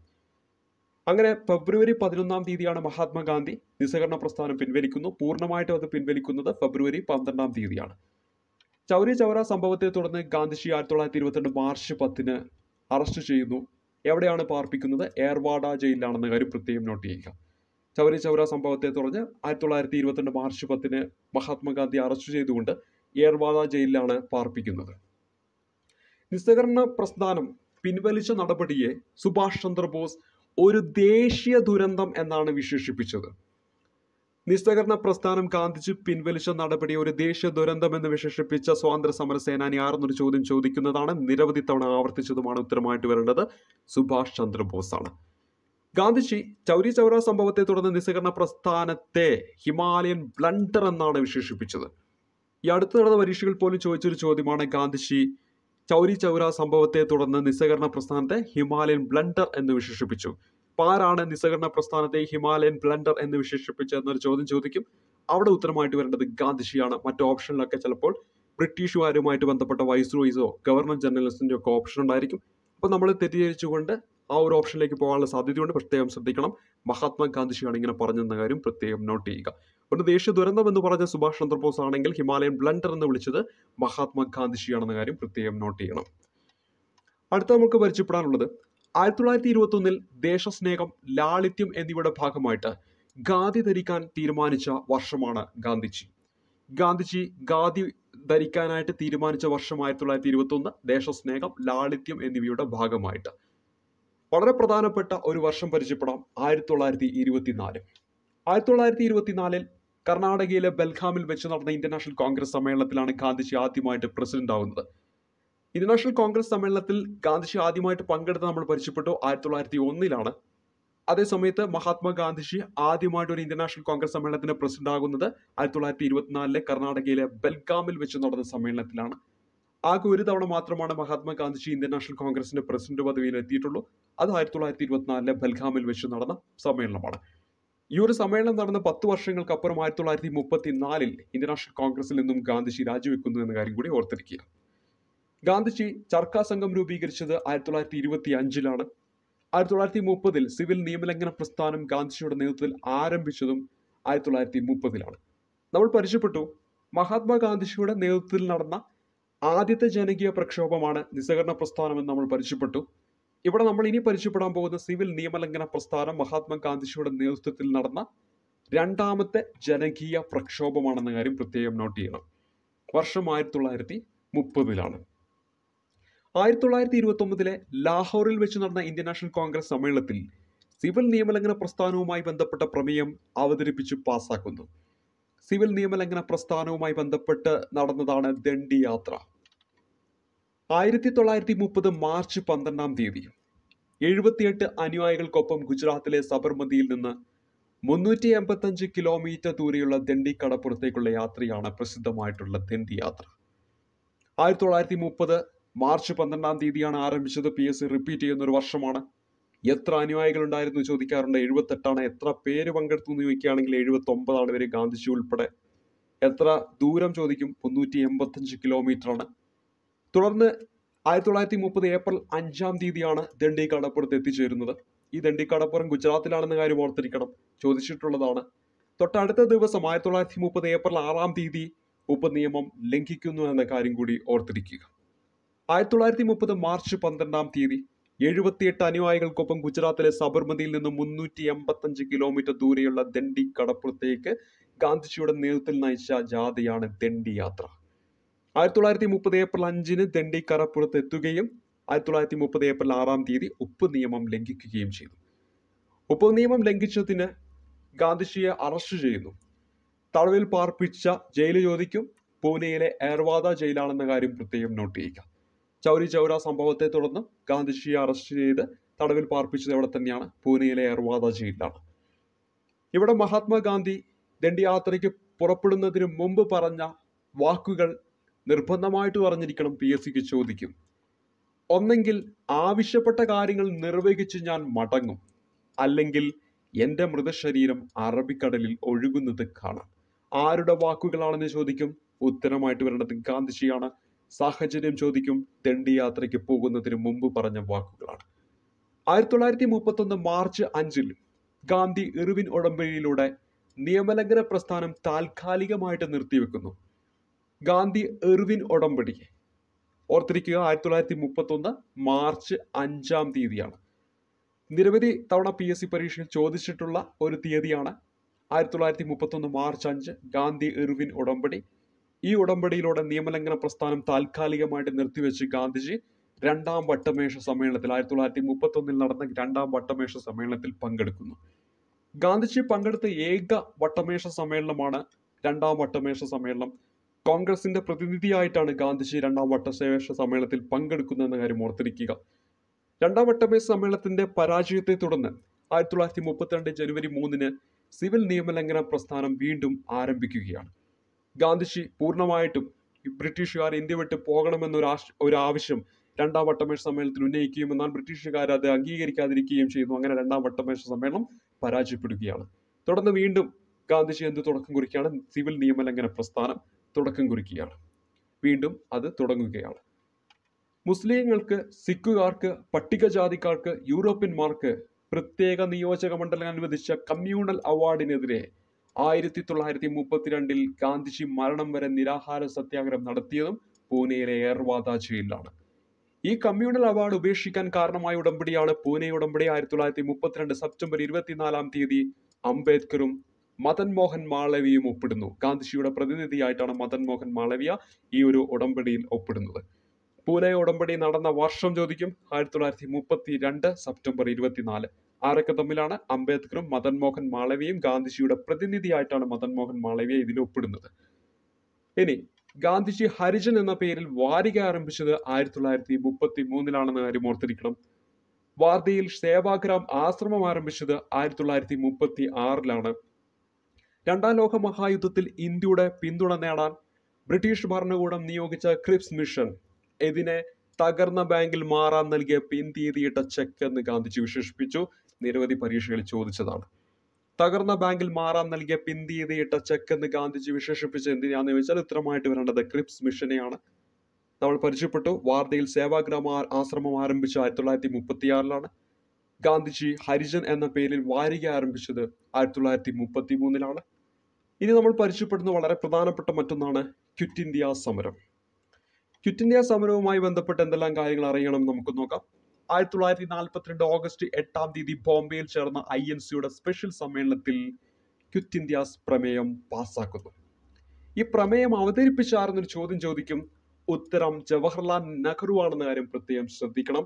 A: അങ്ങനെ ഫെബ്രുവരി പതിനൊന്നാം തീയതിയാണ് മഹാത്മാഗാന്ധി നിസ്സഹകരണ പ്രസ്ഥാനം പിൻവലിക്കുന്നു പൂർണ്ണമായിട്ടും അത് പിൻവലിക്കുന്നത് ഫെബ്രുവരി പന്ത്രണ്ടാം തീയതിയാണ് ചൗരി ചൗര സംഭവത്തെ തുടർന്ന് ഗാന്ധിജി ആയിരത്തി തൊള്ളായിരത്തി ഇരുപത്തിരണ്ട് മാർച്ച് പത്തിന് അറസ്റ്റ് ചെയ്യുന്നു എവിടെയാണ് പാർപ്പിക്കുന്നത് ഏർവാഡ ജയിലിലാണെന്ന കാര്യം പ്രത്യേകം നോട്ട് ചെയ്യുക ചൗരി ചൗര സംഭവത്തെ തുടർന്ന് ആയിരത്തി തൊള്ളായിരത്തി ഇരുപത്തിരണ്ട് മാർച്ച് പത്തിന് മഹാത്മാഗാന്ധി അറസ്റ്റ് ചെയ്തുകൊണ്ട് ഏർവാഡ ജയിലിലാണ് പാർപ്പിക്കുന്നത് നിസ്സഹകരണ പ്രസ്ഥാനം പിൻവലിച്ച നടപടിയെ സുഭാഷ് ചന്ദ്രബോസ് ഒരു ദേശീയ ദുരന്തം എന്നാണ് വിശേഷിപ്പിച്ചത് നിസ്സഹകരണ പ്രസ്ഥാനം ഗാന്ധിജി പിൻവലിച്ച നടപടി ഒരു ദേശീയ ദുരന്തമെന്ന് വിശേഷിപ്പിച്ച സ്വാതന്ത്ര്യ സമര സേനാനി ആർന്നൊരു ചോദ്യം ചോദിക്കുന്നതാണ് നിരവധി തവണ ആവർത്തിച്ചതുമാണ് ഉത്തരമായിട്ട് വരേണ്ടത് സുഭാഷ് ചന്ദ്രബോസ് ആണ് ഗാന്ധിജി ചൗരി ചൗര സംഭവത്തെ തുടർന്ന് നിസ്സഹകരണ പ്രസ്ഥാനത്തെ ഹിമാലയൻ ബ്ലണ്ടർ എന്നാണ് വിശേഷിപ്പിച്ചത് ഈ അടുത്ത് നടന്ന പരീക്ഷകൾ പോലും ചോദിച്ചൊരു ചോദ്യമാണ് ഗാന്ധിജി ചൗരി ചൗര സംഭവത്തെ തുടർന്ന് നിസ്സഹകരണ പ്രസ്ഥാനത്തെ ഹിമാലയൻ ബ്ലണ്ടർ എന്ന് വിശേഷിപ്പിച്ചു ആരാണ് നിസ്സഹകരണ പ്രസ്ഥാനത്തെ ഹിമാലയൻ ബ്ലണ്ടർ എന്ന് വിശേഷിപ്പിച്ചത് എന്നൊരു ചോദ്യം ചോദിക്കും അവിടെ ഉത്തരമായിട്ട് വരേണ്ടത് ഗാന്ധിജിയാണ് മറ്റു ഓപ്ഷനിലൊക്കെ ചിലപ്പോൾ ബ്രിട്ടീഷുകാരുമായിട്ട് ബന്ധപ്പെട്ട വൈസ്രോയിസോ ഗവർണർ ജനറലിസ്റ്റിൻ്റെ ഒക്കെ ഓപ്ഷൻ ഉണ്ടായിരിക്കും അപ്പോൾ നമ്മൾ തെറ്റിദ്ധരിച്ചുകൊണ്ട് ആ ഒരു ഓപ്ഷനിലേക്ക് പോകാനുള്ള സാധ്യതയുണ്ട് പ്രത്യേകം ശ്രദ്ധിക്കണം മഹാത്മാഗാന്ധിജിയാണ് ഇങ്ങനെ പറഞ്ഞെന്ന കാര്യം പ്രത്യേകം നോട്ട് ചെയ്യുക ഒരു ദേശീയ ദുരന്തം എന്ന് പറഞ്ഞ സുഭാഷ് ചന്ദ്രബോസ് ആണെങ്കിൽ ഹിമാലയൻ ബ്ലണ്ടർ എന്ന് വിളിച്ചത് മഹാത്മാഗാന്ധിജിയാണെന്ന കാര്യം പ്രത്യേകം നോട്ട് ചെയ്യണം അടുത്ത നമുക്ക് പരിചയപ്പെടാനുള്ളത് ആയിരത്തി തൊള്ളായിരത്തി ഒന്നിൽ ദേശസ്നേഹം ലാളിത്യം എന്നിവയുടെ ഭാഗമായിട്ട് ഖാദി ധരിക്കാൻ തീരുമാനിച്ച വർഷമാണ് ഗാന്ധിജി ഗാന്ധിജി ഖാദി ധരിക്കാനായിട്ട് തീരുമാനിച്ച വർഷം ആയിരത്തി തൊള്ളായിരത്തി ഒന്ന് ദേശസ്നേഹം ലാളിത്യം എന്നിവയുടെ ഭാഗമായിട്ട് വളരെ പ്രധാനപ്പെട്ട ഒരു വർഷം പരിചയപ്പെടാം ആയിരത്തി തൊള്ളായിരത്തി ഇരുപത്തിനാല് ആയിരത്തി തൊള്ളായിരത്തി ഇരുപത്തിനാലിൽ കർണാടകയിലെ ബൽഗാമിൽ വെച്ച് നടന്ന ഇന്റർനാഷണൽ കോൺഗ്രസ് സമ്മേളനത്തിലാണ് ഗാന്ധിജി ആദ്യമായിട്ട് പ്രസിഡന്റ് ആവുന്നത് ഇന്റർനാഷണൽ കോൺഗ്രസ് സമ്മേളനത്തിൽ ഗാന്ധിജി ആദ്യമായിട്ട് പങ്കെടുത്ത് നമ്മൾ പരിചയപ്പെട്ടു ആയിരത്തി തൊള്ളായിരത്തി ഒന്നിലാണ് അതേ സമയത്ത് മഹാത്മാഗാന്ധിജി ആദ്യമായിട്ട് ഒരു ഇന്റർനാഷണൽ കോൺഗ്രസ് സമ്മേളനത്തിന് പ്രസിഡന്റ് ആകുന്നത് ആയിരത്തി തൊള്ളായിരത്തി ഇരുപത്തിനാലിലെ കർണാടകയിലെ ബൽഗാമിൽ വെച്ച് നടന്ന സമ്മേളനത്തിലാണ് ആകെ ഒരു തവണ മാത്രമാണ് മഹാത്മാഗാന്ധിജി ഇന്റർനാഷണൽ കോൺഗ്രസിന്റെ പ്രസിഡന്റ് പദവിയിൽ എത്തിയിട്ടുള്ളൂ അത് ആയിരത്തി തൊള്ളായിരത്തി ഇരുപത്തിനാലിലെ ബൽഗാമിൽ വെച്ച് നടന്ന സമ്മേളനമാണ് ഈ ഒരു സമ്മേളനം നടന്ന പത്ത് വർഷങ്ങൾക്കപ്പുറം ആയിരത്തി തൊള്ളായിരത്തി മുപ്പത്തി നാലിൽ ഇന്ത്യൻ നാഷണൽ കോൺഗ്രസിൽ നിന്നും ഗാന്ധിജി രാജിവെക്കുന്നു എന്ന കാര്യം കൂടി ഓർത്തിരിക്കുക ഗാന്ധിജി ചർക്കാ സംഘം രൂപീകരിച്ചത് ആയിരത്തി തൊള്ളായിരത്തി ഇരുപത്തി അഞ്ചിലാണ് ആയിരത്തി തൊള്ളായിരത്തി മുപ്പതിൽ സിവിൽ നിയമലംഘന പ്രസ്ഥാനം ഗാന്ധിജിയുടെ നേതൃത്വത്തിൽ ആരംഭിച്ചതും ആയിരത്തി തൊള്ളായിരത്തി മുപ്പതിലാണ് നമ്മൾ പരിചയപ്പെട്ടു മഹാത്മാഗാന്ധിജിയുടെ നേതൃത്വത്തിൽ നടന്ന ആദ്യത്തെ ജനകീയ പ്രക്ഷോഭമാണ് നിസ്സഹകരണ പ്രസ്ഥാനം എന്ന് നമ്മൾ പരിചയപ്പെട്ടു ഇവിടെ നമ്മൾ ഇനി പരിചയപ്പെടാൻ പോകുന്ന സിവിൽ നിയമലംഘന പ്രസ്ഥാനം മഹാത്മാഗാന്ധിജിയുടെ നേതൃത്വത്തിൽ നടന്ന രണ്ടാമത്തെ ജനകീയ പ്രക്ഷോഭമാണെന്ന കാര്യം പ്രത്യേകം നോട്ട് ചെയ്യണം വർഷം ആയിരത്തി തൊള്ളായിരത്തി മുപ്പതിലാണ് ആയിരത്തി തൊള്ളായിരത്തി ഇരുപത്തൊമ്പതിലെ ലാഹോറിൽ വെച്ച് നടന്ന ഇന്ത്യൻ നാഷണൽ കോൺഗ്രസ് സമ്മേളനത്തിൽ സിവിൽ നിയമലംഘന പ്രസ്ഥാനവുമായി ബന്ധപ്പെട്ട പ്രമേയം അവതരിപ്പിച്ച് പാസ്സാക്കുന്നു സിവിൽ നിയമലംഘന പ്രസ്ഥാനവുമായി ബന്ധപ്പെട്ട് നടന്നതാണ് ദണ്ഡി യാത്ര ആയിരത്തി തൊള്ളായിരത്തി മുപ്പത് മാർച്ച് പന്ത്രണ്ടാം തീയതി എഴുപത്തിയെട്ട് അനുയായികൾക്കൊപ്പം ഗുജറാത്തിലെ സബർമതിയിൽ നിന്ന് മുന്നൂറ്റി എൺപത്തഞ്ച് കിലോമീറ്റർ ദൂരെയുള്ള ദണ്ഡി കടപ്പുറത്തേക്കുള്ള യാത്രയാണ് പ്രസിദ്ധമായിട്ടുള്ള ദണ്ഡി യാത്ര ആയിരത്തി തൊള്ളായിരത്തി മുപ്പത് മാർച്ച് പന്ത്രണ്ടാം തീയതിയാണ് ആരംഭിച്ചത് പി എസ് സി റിപ്പീറ്റ് ചെയ്യുന്ന ഒരു വർഷമാണ് എത്ര അനുയായികൾ ഉണ്ടായിരുന്നു ചോദിക്കാറുണ്ട് എഴുപത്തെട്ടാണ് എത്ര പേര് പങ്കെടുത്തു എന്ന് ചോദിക്കുകയാണെങ്കിൽ എഴുപത്തി ഒമ്പതാണ് വരെ ഗാന്ധിജി ഉൾപ്പെടെ എത്ര ദൂരം ചോദിക്കും മുന്നൂറ്റി എൺപത്തഞ്ച് കിലോമീറ്ററാണ് തുടർന്ന് ആയിരത്തി തൊള്ളായിരത്തി മുപ്പത് ഏപ്രിൽ അഞ്ചാം തീയതിയാണ് ദണ്ഡി കടപ്പുറത്ത് എത്തിച്ചേരുന്നത് ഈ ദണ്ഡി കടപ്പുറം ഗുജറാത്തിലാണെന്ന കാര്യം ഓർത്തിരിക്കണം ചോദിച്ചിട്ടുള്ളതാണ് തൊട്ടടുത്ത ദിവസം ആയിരത്തി തൊള്ളായിരത്തി മുപ്പത് ഏപ്രിൽ ആറാം തീയതി ഉപനിയമം ലംഘിക്കുന്നു എന്ന കാര്യം കൂടി ഓർത്തിരിക്കുക ആയിരത്തി തൊള്ളായിരത്തി മുപ്പത് മാർച്ച് പന്ത്രണ്ടാം തീയതി എഴുപത്തിയെട്ട് അനുയായികൾക്കൊപ്പം ഗുജറാത്തിലെ സബർമതിയിൽ നിന്ന് മുന്നൂറ്റി എൺപത്തഞ്ച് കിലോമീറ്റർ ദൂരെയുള്ള ദണ്ഡി കടപ്പുറത്തേക്ക് ഗാന്ധിജിയുടെ നേതൃത്വത്തിൽ നയിച്ച ജാഥയാണ് ദണ്ഡി യാത്ര ആയിരത്തി തൊള്ളായിരത്തി മുപ്പത് ഏപ്രിൽ അഞ്ചിന് ദണ്ഡിക്കറപ്പുറത്ത് എത്തുകയും ആയിരത്തി തൊള്ളായിരത്തി മുപ്പത് ഏപ്രിൽ ആറാം തീയതി ഉപ്പ് നിയമം ലംഘിക്കുകയും ചെയ്തു ഉപ്പ് നിയമം ലംഘിച്ചതിന് ഗാന്ധിജിയെ അറസ്റ്റ് ചെയ്യുന്നു തടവിൽ പാർപ്പിച്ച ജയിൽ ചോദിക്കും പൂനെയിലെ ഏർവാദ ജയിലാണെന്ന കാര്യം പ്രത്യേകം നോട്ട് ചെയ്യുക ചൗരി ചൗര സംഭവത്തെ തുടർന്ന് ഗാന്ധിജിയെ അറസ്റ്റ് ചെയ്ത് തടവിൽ പാർപ്പിച്ചത് അവിടെ തന്നെയാണ് പൂനെയിലെ ഏർവാദ ജയിലാണ് ഇവിടെ മഹാത്മാഗാന്ധി ദണ്ഡിയാത്രയ്ക്ക് പുറപ്പെടുന്നതിന് മുമ്പ് പറഞ്ഞ വാക്കുകൾ നിർബന്ധമായിട്ട് പറഞ്ഞിരിക്കണം പി എസ് സിക്ക് ചോദിക്കും ഒന്നെങ്കിൽ ആവശ്യപ്പെട്ട കാര്യങ്ങൾ നിർവഹിച്ച് ഞാൻ മടങ്ങും അല്ലെങ്കിൽ എൻ്റെ മൃതശരീരം അറബിക്കടലിൽ ഒഴുകുന്നത് കാണാം ആരുടെ വാക്കുകളാണെന്ന് ചോദിക്കും ഉത്തരമായിട്ട് വരേണ്ടത് ഗാന്ധിജിയാണ് സാഹചര്യം ചോദിക്കും യാത്രയ്ക്ക് പോകുന്നതിന് മുമ്പ് പറഞ്ഞ വാക്കുകളാണ് ആയിരത്തി തൊള്ളായിരത്തി ഒന്ന് മാർച്ച് അഞ്ചിൽ ഗാന്ധി ഇറിവിൻ ഉടമ്പടിയിലൂടെ നിയമലംഘന പ്രസ്ഥാനം താൽക്കാലികമായിട്ട് നിർത്തിവെക്കുന്നു ഗാന്ധി എർവിൻ ഉടമ്പടി ഓർത്തിരിക്കുക ആയിരത്തി തൊള്ളായിരത്തി ഒന്ന് മാർച്ച് അഞ്ചാം തീയതിയാണ് നിരവധി തവണ പി എസ് സി പരീക്ഷയിൽ ചോദിച്ചിട്ടുള്ള ഒരു തീയതിയാണ് ആയിരത്തി തൊള്ളായിരത്തി ഒന്ന് മാർച്ച് അഞ്ച് ഗാന്ധി എർവിൻ ഉടമ്പടി ഈ ഉടമ്പടിയിലൂടെ നിയമലംഘന പ്രസ്ഥാനം താൽക്കാലികമായിട്ട് നിർത്തിവെച്ച് ഗാന്ധിജി രണ്ടാം വട്ടമേശ സമ്മേളനത്തിൽ ആയിരത്തി തൊള്ളായിരത്തി ഒന്നിൽ നടന്ന രണ്ടാം വട്ടമേശ സമ്മേളനത്തിൽ പങ്കെടുക്കുന്നു ഗാന്ധിജി പങ്കെടുത്ത ഏക വട്ടമേശ സമ്മേളനമാണ് രണ്ടാം വട്ടമേശ സമ്മേളനം കോൺഗ്രസിന്റെ പ്രതിനിധിയായിട്ടാണ് ഗാന്ധിജി രണ്ടാം വട്ട ശേഷ സമ്മേളനത്തിൽ പങ്കെടുക്കുന്നതെന്ന കാര്യം ഓർത്തിരിക്കുക രണ്ടാം വട്ടമേ സമ്മേളനത്തിന്റെ പരാജയത്തെ തുടർന്ന് ആയിരത്തി തൊള്ളായിരത്തി മുപ്പത്തിരണ്ട് ജനുവരി മൂന്നിന് സിവിൽ നിയമലംഘന പ്രസ്ഥാനം വീണ്ടും ആരംഭിക്കുകയാണ് ഗാന്ധിജി പൂർണ്ണമായിട്ടും ബ്രിട്ടീഷുകാർ ഇന്ത്യ വിട്ട് പോകണമെന്നൊരു ഒരു ആവശ്യം രണ്ടാം വട്ടമേശ സമ്മേളനത്തിൽ ഉന്നയിക്കുകയും എന്നാൽ ബ്രിട്ടീഷുകാർ അത് അംഗീകരിക്കാതിരിക്കുകയും ചെയ്യുന്നു അങ്ങനെ രണ്ടാം വട്ടമേശ സമ്മേളനം പരാജയപ്പെടുകയാണ് തുടർന്ന് വീണ്ടും ഗാന്ധിജി എന്ത് തുടക്കം കുറിക്കുകയാണ് സിവിൽ നിയമലംഘന പ്രസ്ഥാനം തുടക്കം കുറിക്കുകയാണ് വീണ്ടും അത് തുടങ്ങുകയാണ് മുസ്ലിങ്ങൾക്ക് സിഖുകാർക്ക് പട്ടികജാതിക്കാർക്ക് യൂറോപ്യന്മാർക്ക് പ്രത്യേക നിയോജക മണ്ഡലം അനുവദിച്ച കമ്മ്യൂണൽ അവാർഡിനെതിരെ ആയിരത്തി തൊള്ളായിരത്തി മുപ്പത്തിരണ്ടിൽ ഗാന്ധിജി മരണം വരെ നിരാഹാര സത്യാഗ്രഹം നടത്തിയതും പൂനെയിലെ ഏർവാദ ജയിലിലാണ് ഈ കമ്മ്യൂണൽ അവാർഡ് ഉപേക്ഷിക്കാൻ കാരണമായ ഉടമ്പടിയാണ് പൂനെ ഉടമ്പടി ആയിരത്തി തൊള്ളായിരത്തി മുപ്പത്തിരണ്ട് സെപ്റ്റംബർ ഇരുപത്തിനാലാം തീയതി അംബേദ്കറും മദൻ മോഹൻ മാളവിയും ഒപ്പിടുന്നു ഗാന്ധിജിയുടെ പ്രതിനിധിയായിട്ടാണ് മദൻ മോഹൻ മാളവിയ ഈ ഒരു ഉടമ്പടിയിൽ ഒപ്പിടുന്നത് പൂനെ ഉടമ്പടി നടന്ന വർഷം ചോദിക്കും ആയിരത്തി തൊള്ളായിരത്തി മുപ്പത്തി രണ്ട് സെപ്റ്റംബർ ഇരുപത്തിനാല് ആരൊക്കെ തമ്മിലാണ് അംബേദ്കറും മദൻ മോഹൻ മാളവിയും ഗാന്ധിജിയുടെ പ്രതിനിധിയായിട്ടാണ് മദൻ മോഹൻ മാളവിയ ഇതിൽ ഒപ്പിടുന്നത് ഇനി ഗാന്ധിജി ഹരിജൻ എന്ന പേരിൽ വാരിക ആരംഭിച്ചത് ആയിരത്തി തൊള്ളായിരത്തി മുപ്പത്തി മൂന്നിലാണെന്ന് കാര്യം ഓർത്തിരിക്കണം വാർധയിൽ സേവാഗ്രാം ആശ്രമം ആരംഭിച്ചത് ആയിരത്തി തൊള്ളായിരത്തി മുപ്പത്തി ആറിലാണ് രണ്ടാം ലോക മഹായുദ്ധത്തിൽ ഇന്ത്യയുടെ പിന്തുണ നേടാൻ ബ്രിട്ടീഷ് ഭരണകൂടം നിയോഗിച്ച ക്രിപ്സ് മിഷൻ ഇതിനെ തകർന്ന ബാങ്കിൽ മാറാൻ നൽകിയ പിൻതീതിയിട്ട ചെക്ക് എന്ന് ഗാന്ധിജി വിശേഷിപ്പിച്ചു നിരവധി പരീക്ഷകളിൽ ചോദിച്ചതാണ് തകർന്ന ബാങ്കിൽ മാറാൻ നൽകിയ പിന്തിയതയിട്ട ചെക്ക് എന്ന് ഗാന്ധിജി വിശേഷിപ്പിച്ച എന്തിനാന്ന് ചോദിച്ചാൽ ഇത്രമായിട്ട് വരേണ്ടത് ക്രിപ്സ് മിഷനെയാണ് നമ്മൾ പരിചയപ്പെട്ടു വാർത്തയിൽ സേവാഗ്രാമ ആശ്രമം ആരംഭിച്ച ആയിരത്തി തൊള്ളായിരത്തി ആറിലാണ് ഗാന്ധിജി ഹരിജൻ എന്ന പേരിൽ വാരിക ആരംഭിച്ചത് ആയിരത്തി തൊള്ളായിരത്തി മുപ്പത്തി മൂന്നിലാണ് ഇനി നമ്മൾ പരിചയപ്പെടുന്ന വളരെ പ്രധാനപ്പെട്ട മറ്റൊന്നാണ് ക്വിറ്റ് ഇന്ത്യ സമരം ക്വിറ്റ് ഇന്ത്യ സമരവുമായി ബന്ധപ്പെട്ട് എന്തെല്ലാം കാര്യങ്ങൾ അറിയണം നമുക്ക് നോക്കാം ആയിരത്തി തൊള്ളായിരത്തി നാൽപ്പത്തിരണ്ട് ഓഗസ്റ്റ് എട്ടാം തീയതി ബോംബെയിൽ ചേർന്ന ഐ എൻ സിയുടെ സ്പെഷ്യൽ സമ്മേളനത്തിൽ ക്വിറ്റ് ഇന്ത്യ പ്രമേയം പാസ്സാക്കുന്നു ഈ പ്രമേയം അവതരിപ്പിച്ചായിരുന്നൊരു ചോദ്യം ചോദിക്കും ഉത്തരം ജവഹർലാൽ നെഹ്റു ആണെന്ന കാര്യം പ്രത്യേകം ശ്രദ്ധിക്കണം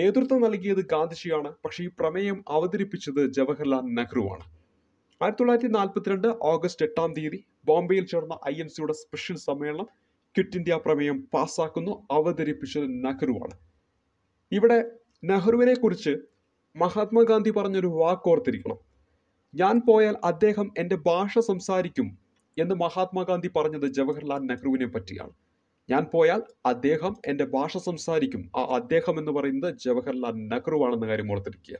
A: നേതൃത്വം നൽകിയത് ഗാന്ധിജിയാണ് പക്ഷേ ഈ പ്രമേയം അവതരിപ്പിച്ചത് ജവഹർലാൽ നെഹ്റുവാണ് ആയിരത്തി തൊള്ളായിരത്തി നാൽപ്പത്തിരണ്ട് ഓഗസ്റ്റ് എട്ടാം തീയതി ബോംബെയിൽ ചേർന്ന ഐ എൻ സിയുടെ സ്പെഷ്യൽ സമ്മേളനം ക്വിറ്റ് ഇന്ത്യ പ്രമേയം പാസ്സാക്കുന്നു അവതരിപ്പിച്ചത് നെഹ്റുവാണ് ഇവിടെ നെഹ്റുവിനെ കുറിച്ച് മഹാത്മാഗാന്ധി പറഞ്ഞൊരു വാക്കോർത്തിരിക്കണം ഞാൻ പോയാൽ അദ്ദേഹം എൻ്റെ ഭാഷ സംസാരിക്കും എന്ന് മഹാത്മാഗാന്ധി പറഞ്ഞത് ജവഹർലാൽ നെഹ്റുവിനെ പറ്റിയാണ് ഞാൻ പോയാൽ അദ്ദേഹം എൻ്റെ ഭാഷ സംസാരിക്കും ആ അദ്ദേഹം എന്ന് പറയുന്നത് ജവഹർലാൽ നെഹ്റുവാണെന്ന കാര്യം ഓർത്തിരിക്കുക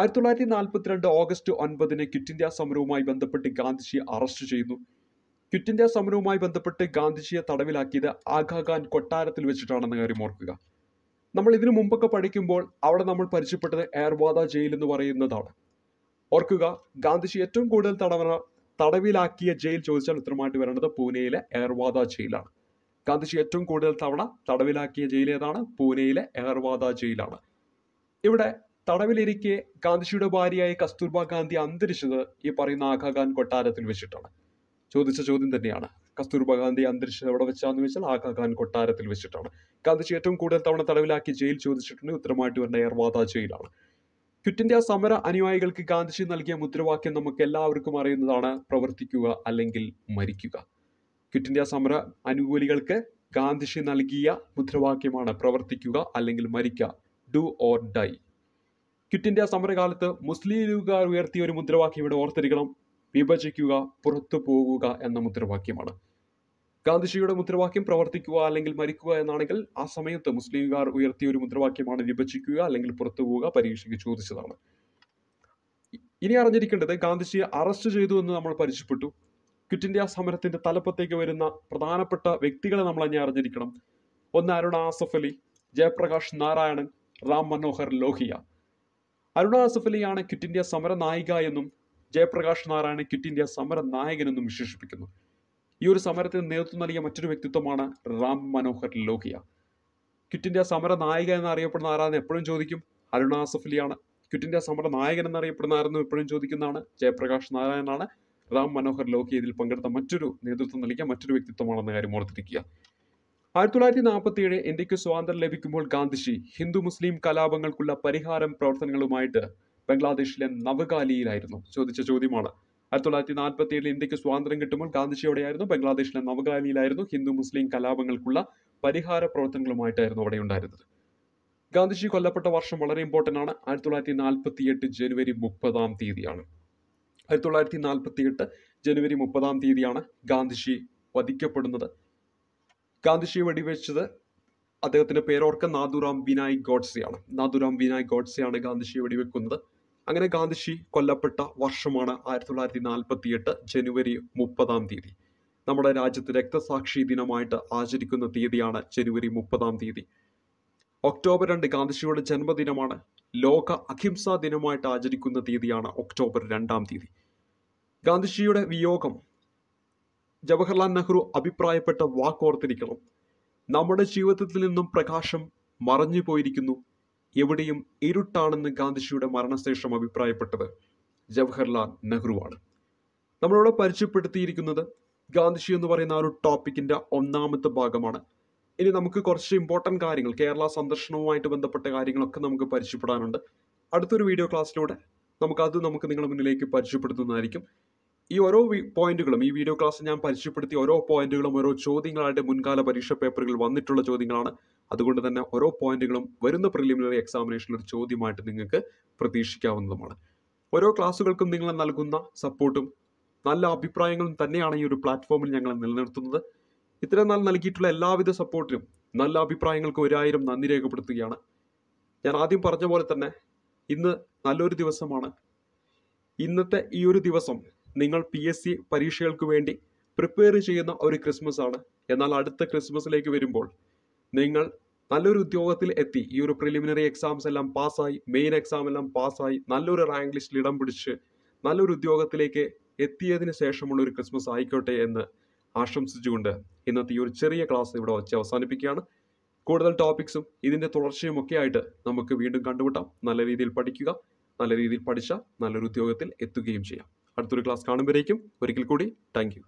A: ആയിരത്തി തൊള്ളായിരത്തി നാൽപ്പത്തിരണ്ട് ഓഗസ്റ്റ് ഒൻപതിന് ക്വിറ്റ് ഇന്ത്യ സമരവുമായി ബന്ധപ്പെട്ട് ഗാന്ധിജിയെ അറസ്റ്റ് ചെയ്യുന്നു ക്വിറ്റ് ഇന്ത്യ സമരവുമായി ബന്ധപ്പെട്ട് ഗാന്ധിജിയെ തടവിലാക്കിയത് ആഘാഖാൻ കൊട്ടാരത്തിൽ വെച്ചിട്ടാണെന്ന കാര്യം ഓർക്കുക നമ്മൾ ഇതിനു മുമ്പൊക്കെ പഠിക്കുമ്പോൾ അവിടെ നമ്മൾ പരിചയപ്പെട്ടത് എയർവാദ ജയിൽ എന്ന് പറയുന്നതാണ് ഓർക്കുക ഗാന്ധിജി ഏറ്റവും കൂടുതൽ തടവ തടവിലാക്കിയ ജയിൽ ചോദിച്ചാൽ ഉത്തരമായിട്ട് വരേണ്ടത് പൂനെയിലെ എയർവാദ ജയിലാണ് ഗാന്ധിജി ഏറ്റവും കൂടുതൽ തവണ തടവിലാക്കിയ ജയിൽ ഏതാണ് പൂനെയിലെ എയർവാദ ജയിലാണ് ഇവിടെ തടവിലിരിക്കെ ഗാന്ധിജിയുടെ ഭാര്യയായ കസ്തൂർബ ഗാന്ധി അന്തരിച്ചത് ഈ പറയുന്ന ആഖാഖാൻ കൊട്ടാരത്തിൽ വെച്ചിട്ടാണ് ചോദിച്ച ചോദ്യം തന്നെയാണ് കസ്തൂർബ ഗാന്ധി അന്തരിച്ചത് എവിടെ വെച്ചാന്ന് വെച്ചാൽ ആഖാഖാൻ കൊട്ടാരത്തിൽ വെച്ചിട്ടാണ് ഗാന്ധിജി ഏറ്റവും കൂടുതൽ തവണ തടവിലാക്കി ജയിൽ ചോദിച്ചിട്ടുണ്ട് ഉത്തരമായിട്ട് വരുന്ന എർവാദ ജയിലാണ് ക്വിറ്റ് ഇന്ത്യ സമര അനുയായികൾക്ക് ഗാന്ധിജി നൽകിയ മുദ്രാവാക്യം നമുക്ക് എല്ലാവർക്കും അറിയുന്നതാണ് പ്രവർത്തിക്കുക അല്ലെങ്കിൽ മരിക്കുക ക്വിറ്റ് ഇന്ത്യ സമര അനുകൂലികൾക്ക് ഗാന്ധിജി നൽകിയ മുദ്രാവാക്യമാണ് പ്രവർത്തിക്കുക അല്ലെങ്കിൽ മരിക്കുക do or die quit India സമരകാലത്ത് മുസ്ലിം ലീഗുകാർ ഉയർത്തിയ ഒരു മുദ്രാവാക്യം ഇവിടെ ഓർത്തിരിക്കണം വിഭജിക്കുക പുറത്തു പോകുക എന്ന മുദ്രാവാക്യമാണ് ഗാന്ധിജിയുടെ മുദ്രാവാക്യം പ്രവർത്തിക്കുക അല്ലെങ്കിൽ മരിക്കുക എന്നാണെങ്കിൽ ആ സമയത്ത് മുസ്ലിംകാർ ഉയർത്തിയ ഒരു മുദ്രാവാക്യമാണ് വിഭജിക്കുക അല്ലെങ്കിൽ പുറത്തു പോവുക പരീക്ഷയ്ക്ക് ചോദിച്ചതാണ് ഇനി അറിഞ്ഞിരിക്കേണ്ടത് ഗാന്ധിജിയെ അറസ്റ്റ് ചെയ്തു എന്ന് നമ്മൾ പരിചയപ്പെട്ടു ക്വിറ്റ് ഇന്ത്യ സമരത്തിന്റെ തലപ്പത്തേക്ക് വരുന്ന പ്രധാനപ്പെട്ട വ്യക്തികളെ നമ്മൾ അഞ്ഞെ അറിഞ്ഞിരിക്കണം ഒന്ന് അരുൺ ആസഫ് അലി ജയപ്രകാശ് നാരായണൻ റാം മനോഹർ ലോഹിയ അരുണ ആസഫ് ക്വിറ്റ് ഇന്ത്യ സമര നായിക എന്നും ജയപ്രകാശ് നാരായണ ക്വിറ്റ് ഇന്ത്യ സമര നായകനെന്നും വിശേഷിപ്പിക്കുന്നു ഈ ഒരു സമരത്തിന് നേതൃത്വം നൽകിയ മറ്റൊരു വ്യക്തിത്വമാണ് റാം മനോഹർ ലോഹിയ ക്വിറ്റ് ഇന്ത്യ സമര നായിക എന്നറിയപ്പെടുന്ന ആരാധന എപ്പോഴും ചോദിക്കും അരുണ ആസഫ് ക്വിറ്റ് ഇന്ത്യ സമര നായകൻ എന്നറിയപ്പെടുന്ന ആരെന്നും എപ്പോഴും ചോദിക്കുന്നതാണ് ജയപ്രകാശ് നാരായണനാണ് റാം മനോഹർ ലോഹിയ ഇതിൽ പങ്കെടുത്ത മറ്റൊരു നേതൃത്വം നൽകിയ മറ്റൊരു വ്യക്തിത്വമാണെന്ന കാര്യം ഓർത്തിരിക്കുക ആയിരത്തി തൊള്ളായിരത്തി നാൽപ്പത്തി ഏഴ് ഇന്ത്യക്ക് സ്വാതന്ത്ര്യം ലഭിക്കുമ്പോൾ ഗാന്ധിജി ഹിന്ദു മുസ്ലിം കലാപങ്ങൾക്കുള്ള പരിഹാരം പ്രവർത്തനങ്ങളുമായിട്ട് ബംഗ്ലാദേശിലെ നവകാലിയിലായിരുന്നു ചോദിച്ച ചോദ്യമാണ് ആയിരത്തി തൊള്ളായിരത്തി നാൽപ്പത്തി ഏഴിൽ ഇന്ത്യക്ക് സ്വാതന്ത്ര്യം കിട്ടുമ്പോൾ ഗാന്ധിജി എവിടെയായിരുന്നു ബംഗ്ലാദേശിലെ നവകാലിയിലായിരുന്നു ഹിന്ദു മുസ്ലിം കലാപങ്ങൾക്കുള്ള പരിഹാര പ്രവർത്തനങ്ങളുമായിട്ടായിരുന്നു അവിടെ ഉണ്ടായിരുന്നത് ഗാന്ധിജി കൊല്ലപ്പെട്ട വർഷം വളരെ ഇമ്പോർട്ടൻ്റ് ആണ് ആയിരത്തി തൊള്ളായിരത്തി നാൽപ്പത്തി എട്ട് ജനുവരി മുപ്പതാം തീയതിയാണ് ആയിരത്തി തൊള്ളായിരത്തി നാൽപ്പത്തി എട്ട് ജനുവരി മുപ്പതാം തീയതിയാണ് ഗാന്ധിജി വധിക്കപ്പെടുന്നത് ഗാന്ധിജി വെടിവെച്ചത് അദ്ദേഹത്തിന്റെ പേരോർക്ക നാദുറാം വിനായ് ഗോഡ്സെയാണ് നാദുറാം വിനായ് ഗോഡ്സെയാണ് ഗാന്ധിജി വെടിവെക്കുന്നത് അങ്ങനെ ഗാന്ധിജി കൊല്ലപ്പെട്ട വർഷമാണ് ആയിരത്തി തൊള്ളായിരത്തി നാൽപ്പത്തി എട്ട് ജനുവരി മുപ്പതാം തീയതി നമ്മുടെ രാജ്യത്ത് രക്തസാക്ഷി ദിനമായിട്ട് ആചരിക്കുന്ന തീയതിയാണ് ജനുവരി മുപ്പതാം തീയതി ഒക്ടോബർ രണ്ട് ഗാന്ധിജിയുടെ ജന്മദിനമാണ് ലോക അഹിംസാ ദിനമായിട്ട് ആചരിക്കുന്ന തീയതിയാണ് ഒക്ടോബർ രണ്ടാം തീയതി ഗാന്ധിജിയുടെ വിയോഗം ജവഹർലാൽ നെഹ്റു അഭിപ്രായപ്പെട്ട വാക്കോർത്തിരിക്കണം നമ്മുടെ ജീവിതത്തിൽ നിന്നും പ്രകാശം മറഞ്ഞു പോയിരിക്കുന്നു എവിടെയും ഇരുട്ടാണെന്ന് ഗാന്ധിജിയുടെ മരണശേഷം അഭിപ്രായപ്പെട്ടത് ജവഹർലാൽ നെഹ്റുവാണ് നമ്മളോട് പരിചയപ്പെടുത്തിയിരിക്കുന്നത് ഗാന്ധിജി എന്ന് പറയുന്ന ആ ഒരു ടോപ്പിക്കിന്റെ ഒന്നാമത്തെ ഭാഗമാണ് ഇനി നമുക്ക് കുറച്ച് ഇമ്പോർട്ടൻറ്റ് കാര്യങ്ങൾ കേരള സന്ദർശനവുമായിട്ട് ബന്ധപ്പെട്ട കാര്യങ്ങളൊക്കെ നമുക്ക് പരിചയപ്പെടാനുണ്ട് അടുത്തൊരു വീഡിയോ ക്ലാസ്സിലൂടെ നമുക്കത് നമുക്ക് നിങ്ങളുടെ മുന്നിലേക്ക് പരിചയപ്പെടുത്തുന്നതായിരിക്കും ഈ ഓരോ പോയിന്റുകളും ഈ വീഡിയോ ക്ലാസ്സിൽ ഞാൻ പരിചയപ്പെടുത്തിയ ഓരോ പോയിന്റുകളും ഓരോ ചോദ്യങ്ങളായിട്ട് മുൻകാല പരീക്ഷാ പേപ്പറുകളിൽ വന്നിട്ടുള്ള ചോദ്യങ്ങളാണ് അതുകൊണ്ട് തന്നെ ഓരോ പോയിന്റുകളും വരുന്ന പ്രിലിമിനറി എക്സാമിനേഷനിൽ ഒരു ചോദ്യമായിട്ട് നിങ്ങൾക്ക് പ്രതീക്ഷിക്കാവുന്നതുമാണ് ഓരോ ക്ലാസ്സുകൾക്കും നിങ്ങൾ നൽകുന്ന സപ്പോർട്ടും നല്ല അഭിപ്രായങ്ങളും തന്നെയാണ് ഈ ഒരു പ്ലാറ്റ്ഫോമിൽ ഞങ്ങൾ നിലനിർത്തുന്നത് ഇത്രയും നാൾ നൽകിയിട്ടുള്ള എല്ലാവിധ സപ്പോർട്ടിനും നല്ല അഭിപ്രായങ്ങൾക്ക് ഒരായിരം നന്ദി രേഖപ്പെടുത്തുകയാണ് ഞാൻ ആദ്യം പറഞ്ഞ പോലെ തന്നെ ഇന്ന് നല്ലൊരു ദിവസമാണ് ഇന്നത്തെ ഈ ഒരു ദിവസം നിങ്ങൾ പി എസ് സി പരീക്ഷകൾക്ക് വേണ്ടി പ്രിപ്പയർ ചെയ്യുന്ന ഒരു ക്രിസ്മസ് ആണ് എന്നാൽ അടുത്ത ക്രിസ്മസിലേക്ക് വരുമ്പോൾ നിങ്ങൾ നല്ലൊരു ഉദ്യോഗത്തിൽ എത്തി ഈ ഒരു പ്രിലിമിനറി എക്സാംസ് എല്ലാം പാസ്സായി മെയിൻ എക്സാം എല്ലാം പാസ്സായി നല്ലൊരു റാങ്ക് ലിസ്റ്റിൽ ഇടം പിടിച്ച് നല്ലൊരു ഉദ്യോഗത്തിലേക്ക് എത്തിയതിന് ശേഷമുള്ള ഒരു ക്രിസ്മസ് ആയിക്കോട്ടെ എന്ന് ആശംസിച്ചുകൊണ്ട് ഇന്നത്തെ ഈ ഒരു ചെറിയ ക്ലാസ് ഇവിടെ വച്ച് അവസാനിപ്പിക്കുകയാണ് കൂടുതൽ ടോപ്പിക്സും ഇതിൻ്റെ തുടർച്ചയും ഒക്കെ ആയിട്ട് നമുക്ക് വീണ്ടും കണ്ടുമുട്ടാം നല്ല രീതിയിൽ പഠിക്കുക നല്ല രീതിയിൽ പഠിച്ച നല്ലൊരു ഉദ്യോഗത്തിൽ എത്തുകയും ചെയ്യാം അടുത്തൊരു ക്ലാസ് കാണുമ്പോഴേക്കും ഒരിക്കൽ കൂടി താങ്ക്